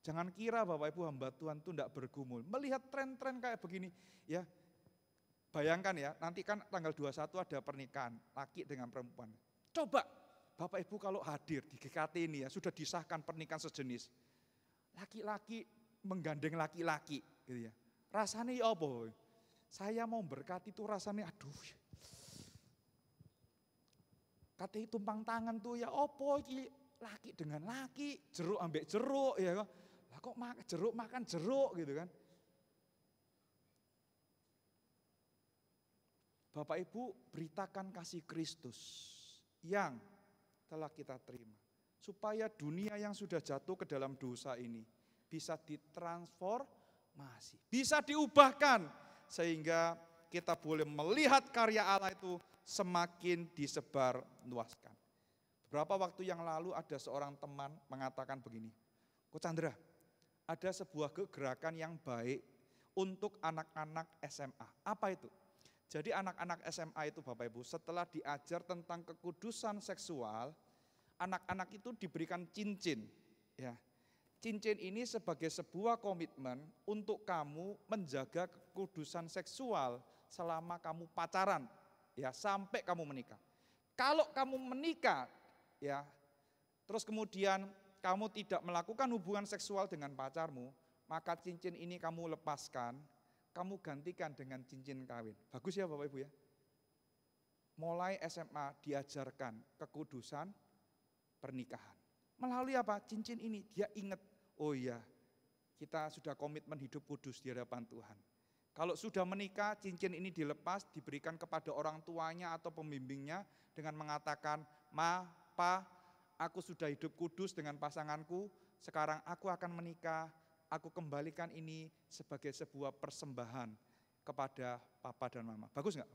Jangan kira Bapak Ibu hamba Tuhan itu tidak bergumul. Melihat tren-tren kayak begini, ya bayangkan ya, nanti kan tanggal 21 ada pernikahan laki dengan perempuan. Coba Bapak Ibu kalau hadir di GKT ini ya, sudah disahkan pernikahan sejenis. Laki-laki menggandeng laki-laki gitu ya. Rasanya ya apa? Saya mau berkat itu rasanya aduh. Katanya tumpang tangan tuh ya opo iki laki dengan laki, jeruk ambek jeruk ya. Lah kok mak jeruk makan jeruk gitu kan. Bapak Ibu beritakan kasih Kristus yang telah kita terima. Supaya dunia yang sudah jatuh ke dalam dosa ini bisa ditransformasi, bisa diubahkan sehingga kita boleh melihat karya Allah itu semakin disebar luaskan. Beberapa waktu yang lalu ada seorang teman mengatakan begini, Ko Chandra, ada sebuah gerakan yang baik untuk anak-anak SMA. Apa itu? Jadi anak-anak SMA itu Bapak Ibu setelah diajar tentang kekudusan seksual, anak-anak itu diberikan cincin. Ya, cincin ini sebagai sebuah komitmen untuk kamu menjaga kekudusan seksual selama kamu pacaran ya sampai kamu menikah. Kalau kamu menikah ya terus kemudian kamu tidak melakukan hubungan seksual dengan pacarmu, maka cincin ini kamu lepaskan, kamu gantikan dengan cincin kawin. Bagus ya Bapak Ibu ya. Mulai SMA diajarkan kekudusan pernikahan. Melalui apa? Cincin ini dia ingat oh iya, kita sudah komitmen hidup kudus di hadapan Tuhan. Kalau sudah menikah, cincin ini dilepas, diberikan kepada orang tuanya atau pembimbingnya dengan mengatakan, Ma, Pa, aku sudah hidup kudus dengan pasanganku, sekarang aku akan menikah, aku kembalikan ini sebagai sebuah persembahan kepada Papa dan Mama. Bagus nggak?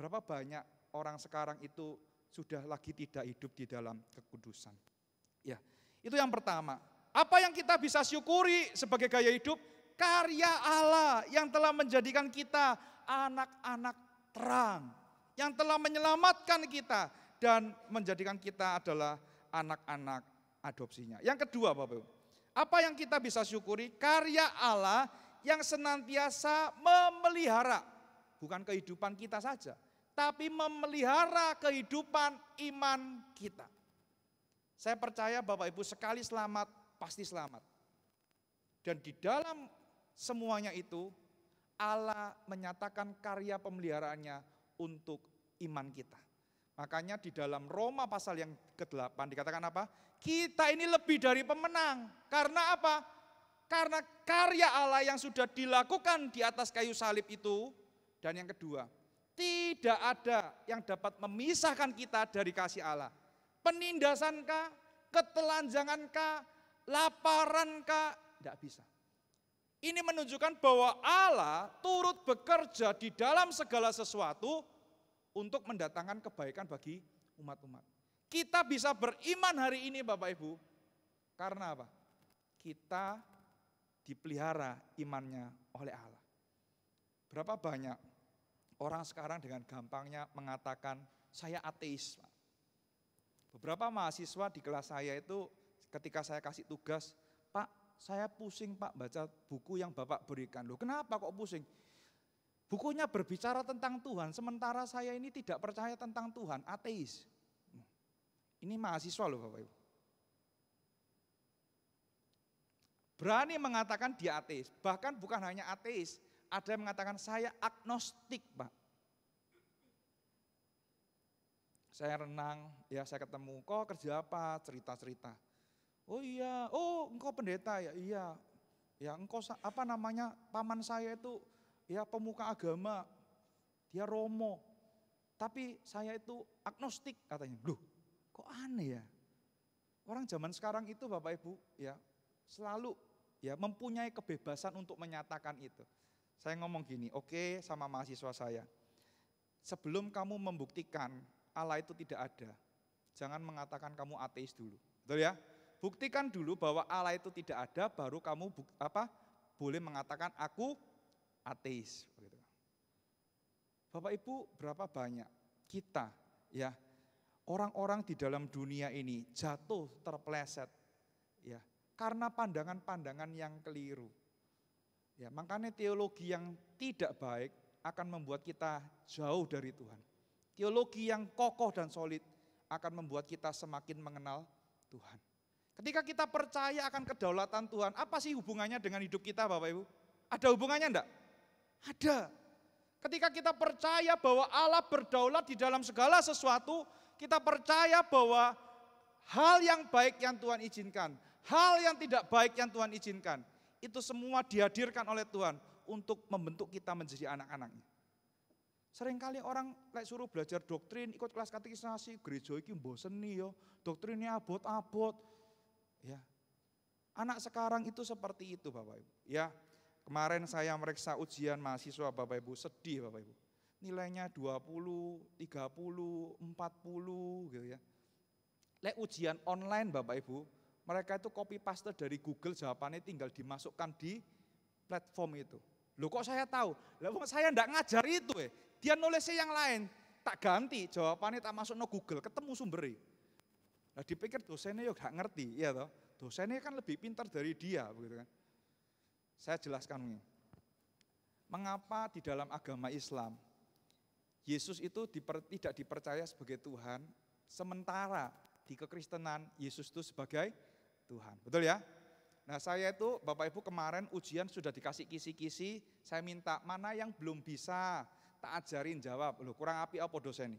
Berapa banyak orang sekarang itu sudah lagi tidak hidup di dalam kekudusan? Ya, itu yang pertama. Apa yang kita bisa syukuri sebagai gaya hidup? Karya Allah yang telah menjadikan kita anak-anak terang. Yang telah menyelamatkan kita dan menjadikan kita adalah anak-anak adopsinya. Yang kedua Bapak Ibu, apa yang kita bisa syukuri? Karya Allah yang senantiasa memelihara, bukan kehidupan kita saja, tapi memelihara kehidupan iman kita. Saya percaya Bapak Ibu sekali selamat pasti selamat. Dan di dalam semuanya itu Allah menyatakan karya pemeliharaannya untuk iman kita. Makanya di dalam Roma pasal yang ke-8 dikatakan apa? Kita ini lebih dari pemenang. Karena apa? Karena karya Allah yang sudah dilakukan di atas kayu salib itu. Dan yang kedua, tidak ada yang dapat memisahkan kita dari kasih Allah. Penindasankah? Ketelanjangankah? laparan kah? Tidak bisa. Ini menunjukkan bahwa Allah turut bekerja di dalam segala sesuatu untuk mendatangkan kebaikan bagi umat-umat. Kita bisa beriman hari ini Bapak Ibu, karena apa? Kita dipelihara imannya oleh Allah. Berapa banyak orang sekarang dengan gampangnya mengatakan, saya ateis. Beberapa mahasiswa di kelas saya itu ketika saya kasih tugas, Pak, saya pusing Pak baca buku yang Bapak berikan. Loh, kenapa kok pusing? Bukunya berbicara tentang Tuhan, sementara saya ini tidak percaya tentang Tuhan, ateis. Ini mahasiswa loh Bapak Ibu. Berani mengatakan dia ateis, bahkan bukan hanya ateis, ada yang mengatakan saya agnostik Pak. Saya renang, ya saya ketemu, kok kerja apa, cerita-cerita. Oh iya, oh engkau pendeta ya, iya. Ya engkau apa namanya paman saya itu ya pemuka agama, dia Romo. Tapi saya itu agnostik katanya. Loh, kok aneh ya? Orang zaman sekarang itu Bapak Ibu ya selalu ya mempunyai kebebasan untuk menyatakan itu. Saya ngomong gini, oke okay, sama mahasiswa saya. Sebelum kamu membuktikan Allah itu tidak ada, jangan mengatakan kamu ateis dulu. Betul ya? Buktikan dulu bahwa Allah itu tidak ada, baru kamu buk, apa boleh mengatakan aku ateis. Bapak Ibu, berapa banyak kita ya orang-orang di dalam dunia ini jatuh terpleset ya karena pandangan-pandangan yang keliru. Ya, makanya teologi yang tidak baik akan membuat kita jauh dari Tuhan. Teologi yang kokoh dan solid akan membuat kita semakin mengenal Tuhan. Ketika kita percaya akan kedaulatan Tuhan, apa sih hubungannya dengan hidup kita Bapak Ibu? Ada hubungannya enggak? Ada. Ketika kita percaya bahwa Allah berdaulat di dalam segala sesuatu, kita percaya bahwa hal yang baik yang Tuhan izinkan, hal yang tidak baik yang Tuhan izinkan, itu semua dihadirkan oleh Tuhan untuk membentuk kita menjadi anak-anaknya. Seringkali orang like suruh belajar doktrin, ikut kelas katekisasi, gereja ini bosen nih yo. Ya, doktrinnya abot-abot, Ya. Anak sekarang itu seperti itu Bapak Ibu. Ya. Kemarin saya meriksa ujian mahasiswa Bapak Ibu, sedih Bapak Ibu. Nilainya 20, 30, 40 gitu ya. Lek ujian online Bapak Ibu, mereka itu copy paste dari Google jawabannya tinggal dimasukkan di platform itu. Loh kok saya tahu? Lah saya ndak ngajar itu eh. Dia nulisnya yang lain, tak ganti jawabannya tak masuk no Google, ketemu sumberi. Nah dipikir dosennya yuk ya gak ngerti, iya toh. Dosennya kan lebih pintar dari dia, begitu kan. Saya jelaskan ini. Mengapa di dalam agama Islam Yesus itu diper, tidak dipercaya sebagai Tuhan, sementara di kekristenan Yesus itu sebagai Tuhan. Betul ya? Nah saya itu Bapak Ibu kemarin ujian sudah dikasih kisi-kisi, saya minta mana yang belum bisa, tak ajarin jawab. Loh kurang api apa dosen ini?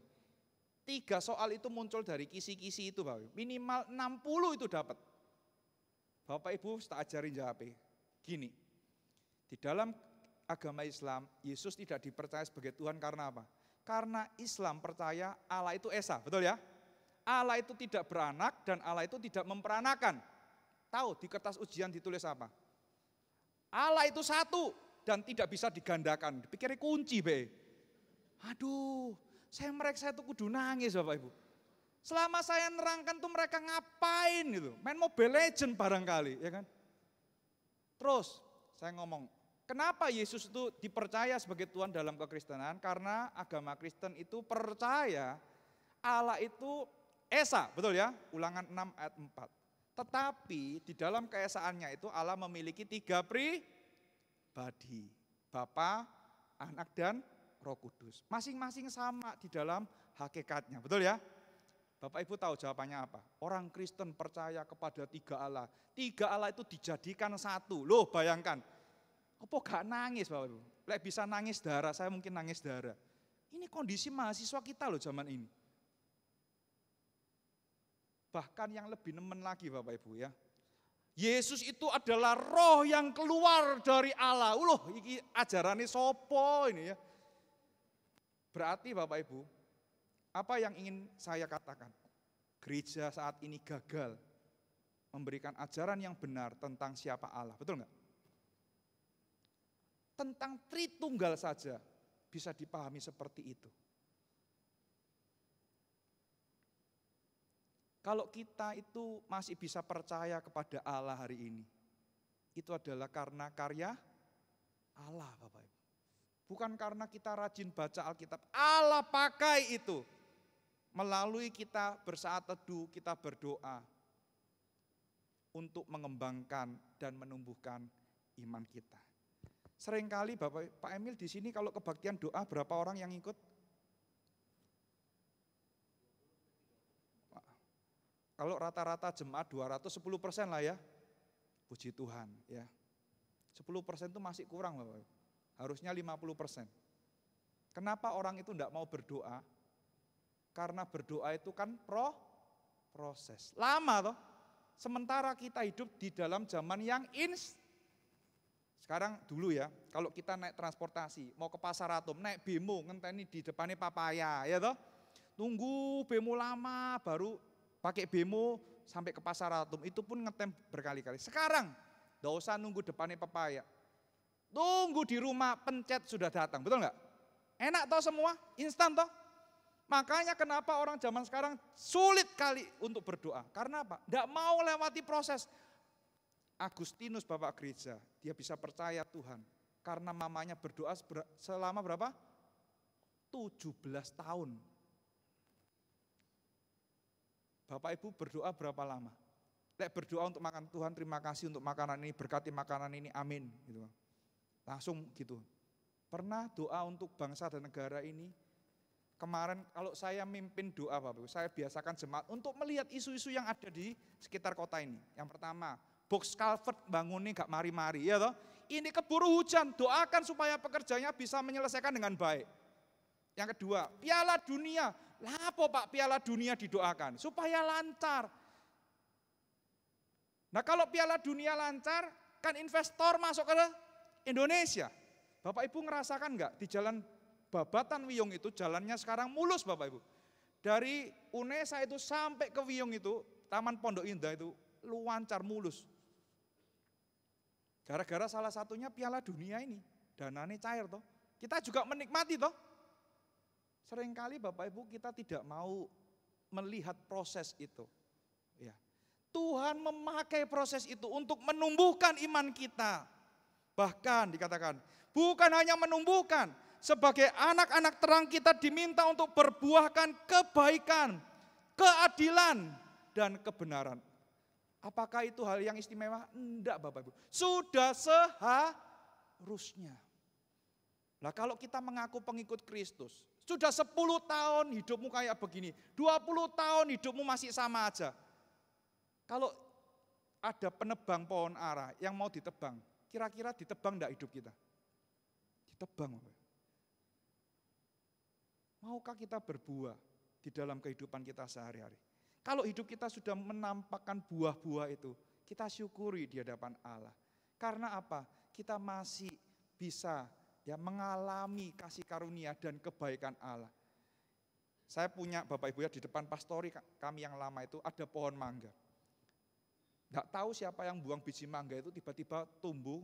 Tiga soal itu muncul dari kisi-kisi itu Bapak Ibu. Minimal 60 itu dapat. Bapak Ibu tak ajarin jawab. E. Gini, di dalam agama Islam, Yesus tidak dipercaya sebagai Tuhan karena apa? Karena Islam percaya Allah itu Esa, betul ya? Allah itu tidak beranak dan Allah itu tidak memperanakan. Tahu di kertas ujian ditulis apa? Allah itu satu dan tidak bisa digandakan. Pikirnya kunci, Be. Aduh, saya mereka saya tuh kudu nangis Bapak Ibu. Selama saya nerangkan tuh mereka ngapain gitu. Main Mobile Legend barangkali ya kan. Terus saya ngomong, kenapa Yesus itu dipercaya sebagai Tuhan dalam kekristenan? Karena agama Kristen itu percaya Allah itu Esa, betul ya? Ulangan 6 ayat 4. Tetapi di dalam keesaannya itu Allah memiliki tiga pribadi. Bapa, anak dan Roh Kudus. Masing-masing sama di dalam hakikatnya, betul ya? Bapak Ibu tahu jawabannya apa? Orang Kristen percaya kepada tiga Allah. Tiga Allah itu dijadikan satu. Loh bayangkan, apa gak nangis Bapak Ibu? Lek bisa nangis darah, saya mungkin nangis darah. Ini kondisi mahasiswa kita loh zaman ini. Bahkan yang lebih nemen lagi Bapak Ibu ya. Yesus itu adalah roh yang keluar dari Allah. Loh, ini ajarannya sopo ini ya. Berarti Bapak Ibu, apa yang ingin saya katakan? Gereja saat ini gagal memberikan ajaran yang benar tentang siapa Allah, betul nggak? Tentang Tritunggal saja bisa dipahami seperti itu. Kalau kita itu masih bisa percaya kepada Allah hari ini, itu adalah karena karya Allah, Bapak Ibu. Bukan karena kita rajin baca Alkitab. Allah pakai itu. Melalui kita bersaat teduh, kita berdoa. Untuk mengembangkan dan menumbuhkan iman kita. Seringkali Bapak Pak Emil di sini kalau kebaktian doa berapa orang yang ikut? Kalau rata-rata jemaat 210 persen lah ya. Puji Tuhan ya. 10 persen itu masih kurang Bapak. Harusnya 50%. persen. Kenapa orang itu tidak mau berdoa? Karena berdoa itu kan pro proses. Lama loh. Sementara kita hidup di dalam zaman yang ins. sekarang dulu ya, kalau kita naik transportasi, mau ke pasar atom, naik bemo, ngenteni di depannya papaya, ya toh. Tunggu bemo lama, baru pakai bemo sampai ke pasar atom, itu pun ngetem berkali-kali. Sekarang, gak usah nunggu depannya papaya, Tunggu di rumah, pencet sudah datang, betul nggak? Enak toh semua, instan toh. Makanya kenapa orang zaman sekarang sulit kali untuk berdoa. Karena apa? Tidak mau lewati proses. Agustinus Bapak gereja, dia bisa percaya Tuhan. Karena mamanya berdoa selama berapa? 17 tahun. Bapak Ibu berdoa berapa lama? Lek berdoa untuk makan Tuhan, terima kasih untuk makanan ini, berkati makanan ini, amin. Gitu. Langsung gitu. Pernah doa untuk bangsa dan negara ini, kemarin kalau saya mimpin doa Bapak Ibu, saya biasakan jemaat untuk melihat isu-isu yang ada di sekitar kota ini. Yang pertama, box culvert bangunnya gak mari-mari ya toh. Ini keburu hujan, doakan supaya pekerjanya bisa menyelesaikan dengan baik. Yang kedua, piala dunia. Lapo Pak piala dunia didoakan? Supaya lancar. Nah kalau piala dunia lancar, kan investor masuk ke Indonesia. Bapak Ibu ngerasakan nggak di jalan Babatan Wiyung itu jalannya sekarang mulus Bapak Ibu. Dari Unesa itu sampai ke Wiyung itu, Taman Pondok Indah itu luancar mulus. Gara-gara salah satunya piala dunia ini, danane cair toh. Kita juga menikmati toh. Seringkali Bapak Ibu kita tidak mau melihat proses itu. Ya. Tuhan memakai proses itu untuk menumbuhkan iman kita. Bahkan dikatakan, bukan hanya menumbuhkan, sebagai anak-anak terang kita diminta untuk berbuahkan kebaikan, keadilan, dan kebenaran. Apakah itu hal yang istimewa? Enggak Bapak Ibu. Sudah seharusnya. Nah kalau kita mengaku pengikut Kristus, sudah 10 tahun hidupmu kayak begini, 20 tahun hidupmu masih sama aja. Kalau ada penebang pohon ara yang mau ditebang, Kira-kira ditebang enggak hidup kita? Ditebang. Maukah kita berbuah di dalam kehidupan kita sehari-hari? Kalau hidup kita sudah menampakkan buah-buah itu, kita syukuri di hadapan Allah. Karena apa? Kita masih bisa ya mengalami kasih karunia dan kebaikan Allah. Saya punya Bapak Ibu ya di depan pastori kami yang lama itu ada pohon mangga. Tidak tahu siapa yang buang biji mangga itu tiba-tiba tumbuh.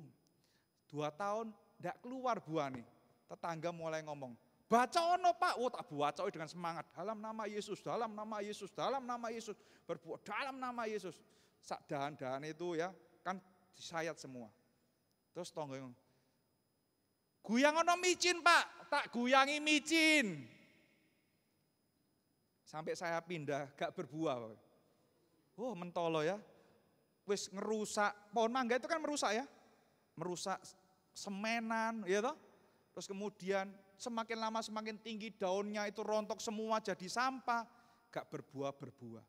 Dua tahun tidak keluar buah nih. Tetangga mulai ngomong, baca ono pak, oh tak baca dengan semangat. Dalam nama Yesus, dalam nama Yesus, dalam nama Yesus. berbuat dalam nama Yesus. Sak dahan-dahan itu ya, kan disayat semua. Terus tonggo Guyang ono micin pak, tak guyangi micin. Sampai saya pindah, gak berbuah. Oh mentolo ya, wis ngerusak pohon mangga itu kan merusak ya. Merusak semenan ya toh. Terus kemudian semakin lama semakin tinggi daunnya itu rontok semua jadi sampah, gak berbuah-berbuah.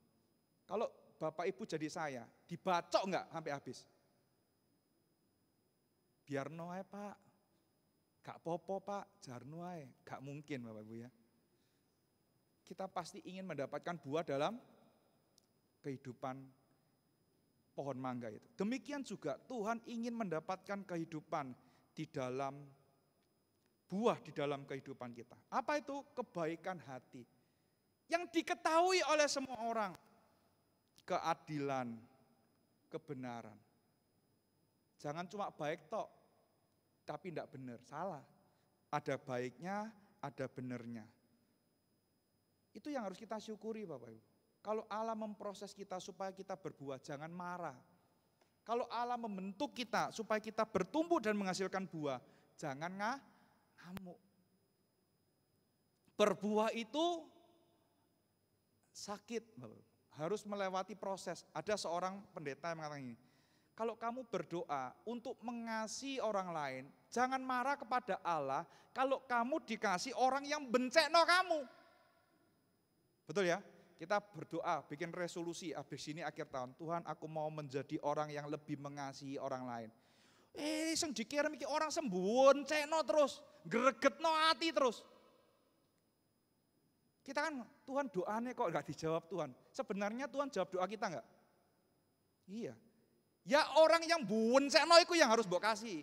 Kalau Bapak Ibu jadi saya, dibacok nggak sampai habis? Biar noe Pak, gak popo Pak, jarno ae, gak mungkin Bapak Ibu ya. Kita pasti ingin mendapatkan buah dalam kehidupan pohon mangga itu. Demikian juga Tuhan ingin mendapatkan kehidupan di dalam buah di dalam kehidupan kita. Apa itu? Kebaikan hati. Yang diketahui oleh semua orang. Keadilan, kebenaran. Jangan cuma baik tok, tapi tidak benar, salah. Ada baiknya, ada benarnya. Itu yang harus kita syukuri Bapak Ibu. Kalau Allah memproses kita supaya kita berbuah, jangan marah. Kalau Allah membentuk kita supaya kita bertumbuh dan menghasilkan buah, jangan ngah, ngamuk. Berbuah itu sakit, harus melewati proses. Ada seorang pendeta yang mengatakan ini, kalau kamu berdoa untuk mengasihi orang lain, jangan marah kepada Allah kalau kamu dikasih orang yang bencekno kamu. Betul ya? Kita berdoa, bikin resolusi habis ini akhir tahun. Tuhan aku mau menjadi orang yang lebih mengasihi orang lain. Eh, sing dikirim mikir orang sembun, cekno terus, gregetno hati terus. Kita kan Tuhan doanya kok nggak dijawab Tuhan. Sebenarnya Tuhan jawab doa kita nggak? Iya. Ya orang yang buun cekno itu yang harus bawa kasih.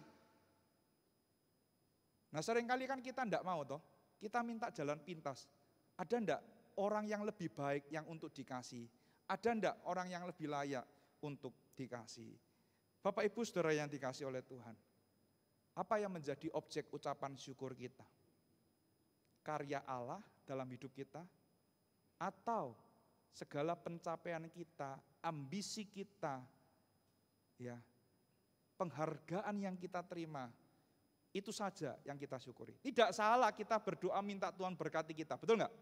Nah seringkali kan kita ndak mau toh. Kita minta jalan pintas. Ada ndak orang yang lebih baik yang untuk dikasih? Ada enggak orang yang lebih layak untuk dikasih? Bapak Ibu Saudara yang dikasih oleh Tuhan. Apa yang menjadi objek ucapan syukur kita? Karya Allah dalam hidup kita atau segala pencapaian kita, ambisi kita, ya. Penghargaan yang kita terima itu saja yang kita syukuri. Tidak salah kita berdoa minta Tuhan berkati kita, betul nggak?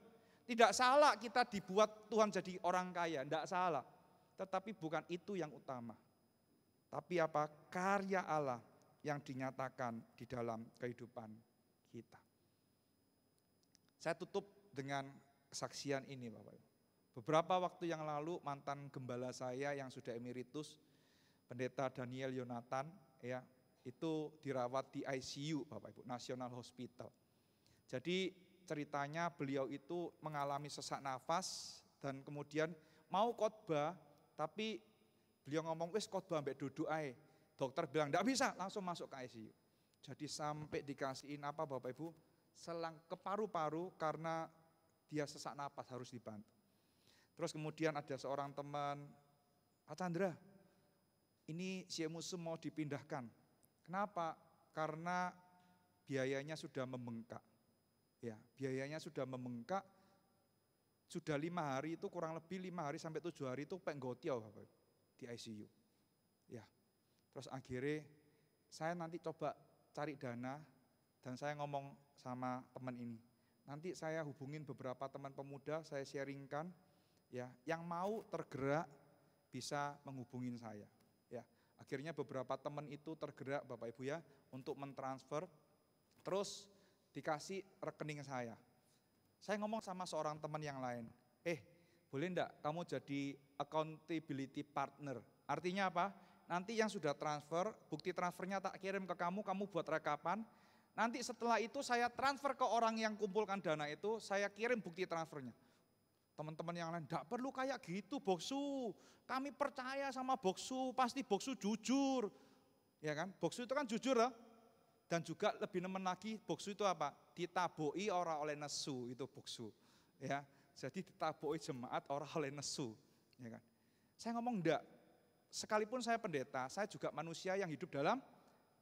Tidak salah kita dibuat Tuhan jadi orang kaya, tidak salah. Tetapi bukan itu yang utama. Tapi apa? Karya Allah yang dinyatakan di dalam kehidupan kita. Saya tutup dengan kesaksian ini Bapak Ibu. Beberapa waktu yang lalu mantan gembala saya yang sudah emeritus, pendeta Daniel Yonatan, ya itu dirawat di ICU Bapak Ibu, National Hospital. Jadi ceritanya beliau itu mengalami sesak nafas dan kemudian mau khotbah tapi beliau ngomong wis khotbah mbak duduk ae. Dokter bilang tidak bisa, langsung masuk ke ICU. Jadi sampai dikasihin apa Bapak Ibu? Selang ke paru-paru karena dia sesak nafas harus dibantu. Terus kemudian ada seorang teman, Pak Chandra, ini si musuh mau dipindahkan. Kenapa? Karena biayanya sudah membengkak. Ya, biayanya sudah memengkak sudah lima hari itu kurang lebih lima hari sampai tujuh hari itu penggotiau Bapak Ibu, di ICU. Ya, terus akhirnya saya nanti coba cari dana dan saya ngomong sama teman ini. Nanti saya hubungin beberapa teman pemuda, saya sharingkan ya, yang mau tergerak bisa menghubungin saya. Ya, akhirnya beberapa teman itu tergerak Bapak Ibu ya untuk mentransfer. Terus dikasih rekening saya. Saya ngomong sama seorang teman yang lain, eh boleh enggak kamu jadi accountability partner? Artinya apa? Nanti yang sudah transfer, bukti transfernya tak kirim ke kamu, kamu buat rekapan. Nanti setelah itu saya transfer ke orang yang kumpulkan dana itu, saya kirim bukti transfernya. Teman-teman yang lain, enggak perlu kayak gitu Boksu. Kami percaya sama Boksu, pasti Boksu jujur. Ya kan? Boksu itu kan jujur loh. Dan juga lebih nemen lagi boksu itu apa? Ditaboi orang oleh nesu itu boksu. Ya, jadi ditaboi jemaat orang oleh nesu. Ya kan? Saya ngomong enggak. Sekalipun saya pendeta, saya juga manusia yang hidup dalam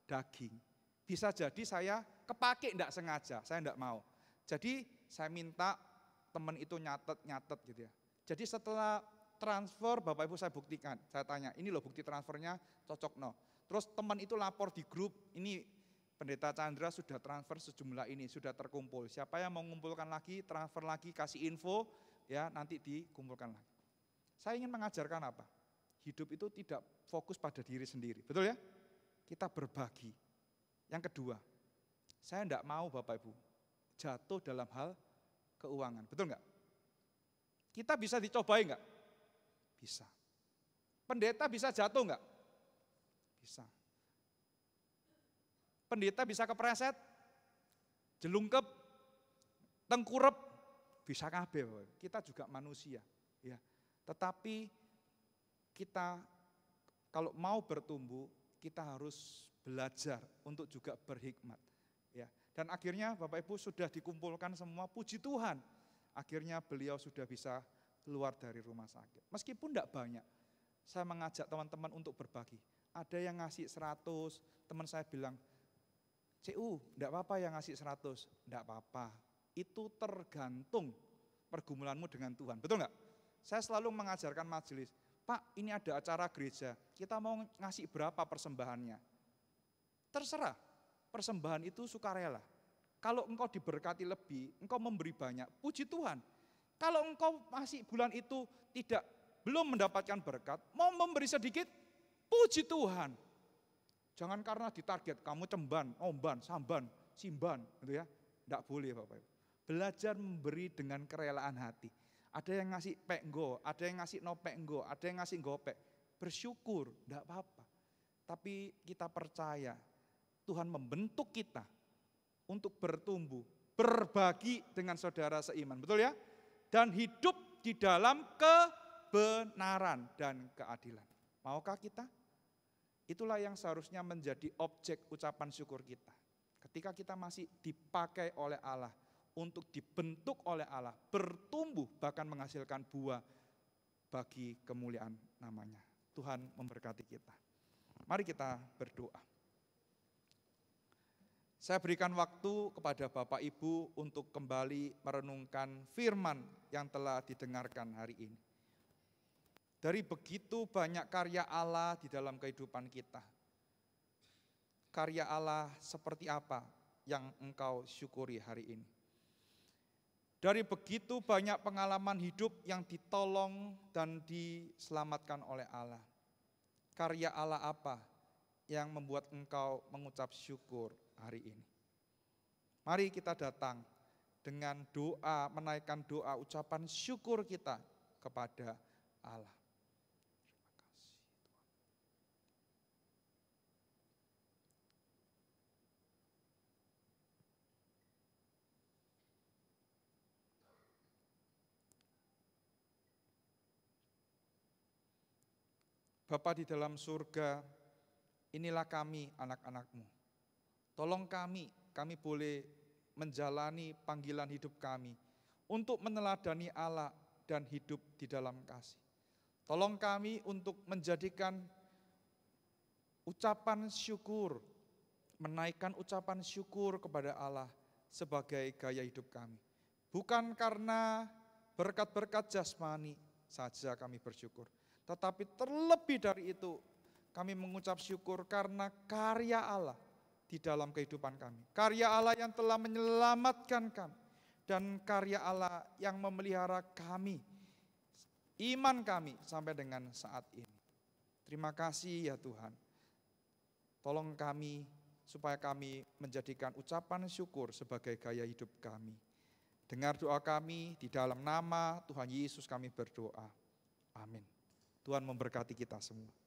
daging. Bisa jadi saya kepake enggak sengaja, saya enggak mau. Jadi saya minta teman itu nyatet-nyatet gitu ya. Jadi setelah transfer Bapak Ibu saya buktikan. Saya tanya, ini loh bukti transfernya cocok no. Terus teman itu lapor di grup, ini Pendeta Chandra sudah transfer sejumlah ini, sudah terkumpul. Siapa yang mengumpulkan lagi, transfer lagi, kasih info, ya nanti dikumpulkan lagi. Saya ingin mengajarkan apa? Hidup itu tidak fokus pada diri sendiri, betul ya? Kita berbagi. Yang kedua, saya tidak mau Bapak Ibu jatuh dalam hal keuangan, betul nggak? Kita bisa dicobai nggak? Bisa. Pendeta bisa jatuh nggak? Bisa. Pendeta bisa kepreset, jelungkep, tengkurep, bisa kabeh. Kita juga manusia, ya. Tetapi kita kalau mau bertumbuh, kita harus belajar untuk juga berhikmat, ya. Dan akhirnya Bapak Ibu sudah dikumpulkan semua, puji Tuhan. Akhirnya beliau sudah bisa keluar dari rumah sakit. Meskipun tidak banyak, saya mengajak teman-teman untuk berbagi. Ada yang ngasih 100, teman saya bilang CU, uh, enggak apa-apa yang ngasih 100, enggak apa-apa. Itu tergantung pergumulanmu dengan Tuhan. Betul nggak? Saya selalu mengajarkan majelis, Pak ini ada acara gereja, kita mau ngasih berapa persembahannya? Terserah, persembahan itu sukarela. Kalau engkau diberkati lebih, engkau memberi banyak, puji Tuhan. Kalau engkau masih bulan itu tidak belum mendapatkan berkat, mau memberi sedikit, puji Tuhan. Jangan karena ditarget kamu cemban, omban, samban, simban, gitu ya. Tidak boleh Bapak Ibu. Belajar memberi dengan kerelaan hati. Ada yang ngasih penggo, ada yang ngasih nopek nggo, ada yang ngasih gopek. Bersyukur, tidak apa-apa. Tapi kita percaya Tuhan membentuk kita untuk bertumbuh, berbagi dengan saudara seiman. Betul ya? Dan hidup di dalam kebenaran dan keadilan. Maukah kita? Itulah yang seharusnya menjadi objek ucapan syukur kita. Ketika kita masih dipakai oleh Allah, untuk dibentuk oleh Allah, bertumbuh bahkan menghasilkan buah bagi kemuliaan namanya. Tuhan memberkati kita. Mari kita berdoa. Saya berikan waktu kepada Bapak Ibu untuk kembali merenungkan firman yang telah didengarkan hari ini dari begitu banyak karya Allah di dalam kehidupan kita. Karya Allah seperti apa yang engkau syukuri hari ini? Dari begitu banyak pengalaman hidup yang ditolong dan diselamatkan oleh Allah. Karya Allah apa yang membuat engkau mengucap syukur hari ini? Mari kita datang dengan doa, menaikkan doa, ucapan syukur kita kepada Allah. Bapa di dalam surga, inilah kami anak-anakmu. Tolong kami, kami boleh menjalani panggilan hidup kami untuk meneladani Allah dan hidup di dalam kasih. Tolong kami untuk menjadikan ucapan syukur, menaikkan ucapan syukur kepada Allah sebagai gaya hidup kami. Bukan karena berkat-berkat jasmani saja kami bersyukur, tetapi terlebih dari itu kami mengucap syukur karena karya Allah di dalam kehidupan kami. Karya Allah yang telah menyelamatkan kami dan karya Allah yang memelihara kami, iman kami sampai dengan saat ini. Terima kasih ya Tuhan. Tolong kami supaya kami menjadikan ucapan syukur sebagai gaya hidup kami. Dengar doa kami di dalam nama Tuhan Yesus kami berdoa. Amin. Tuhan memberkati kita semua.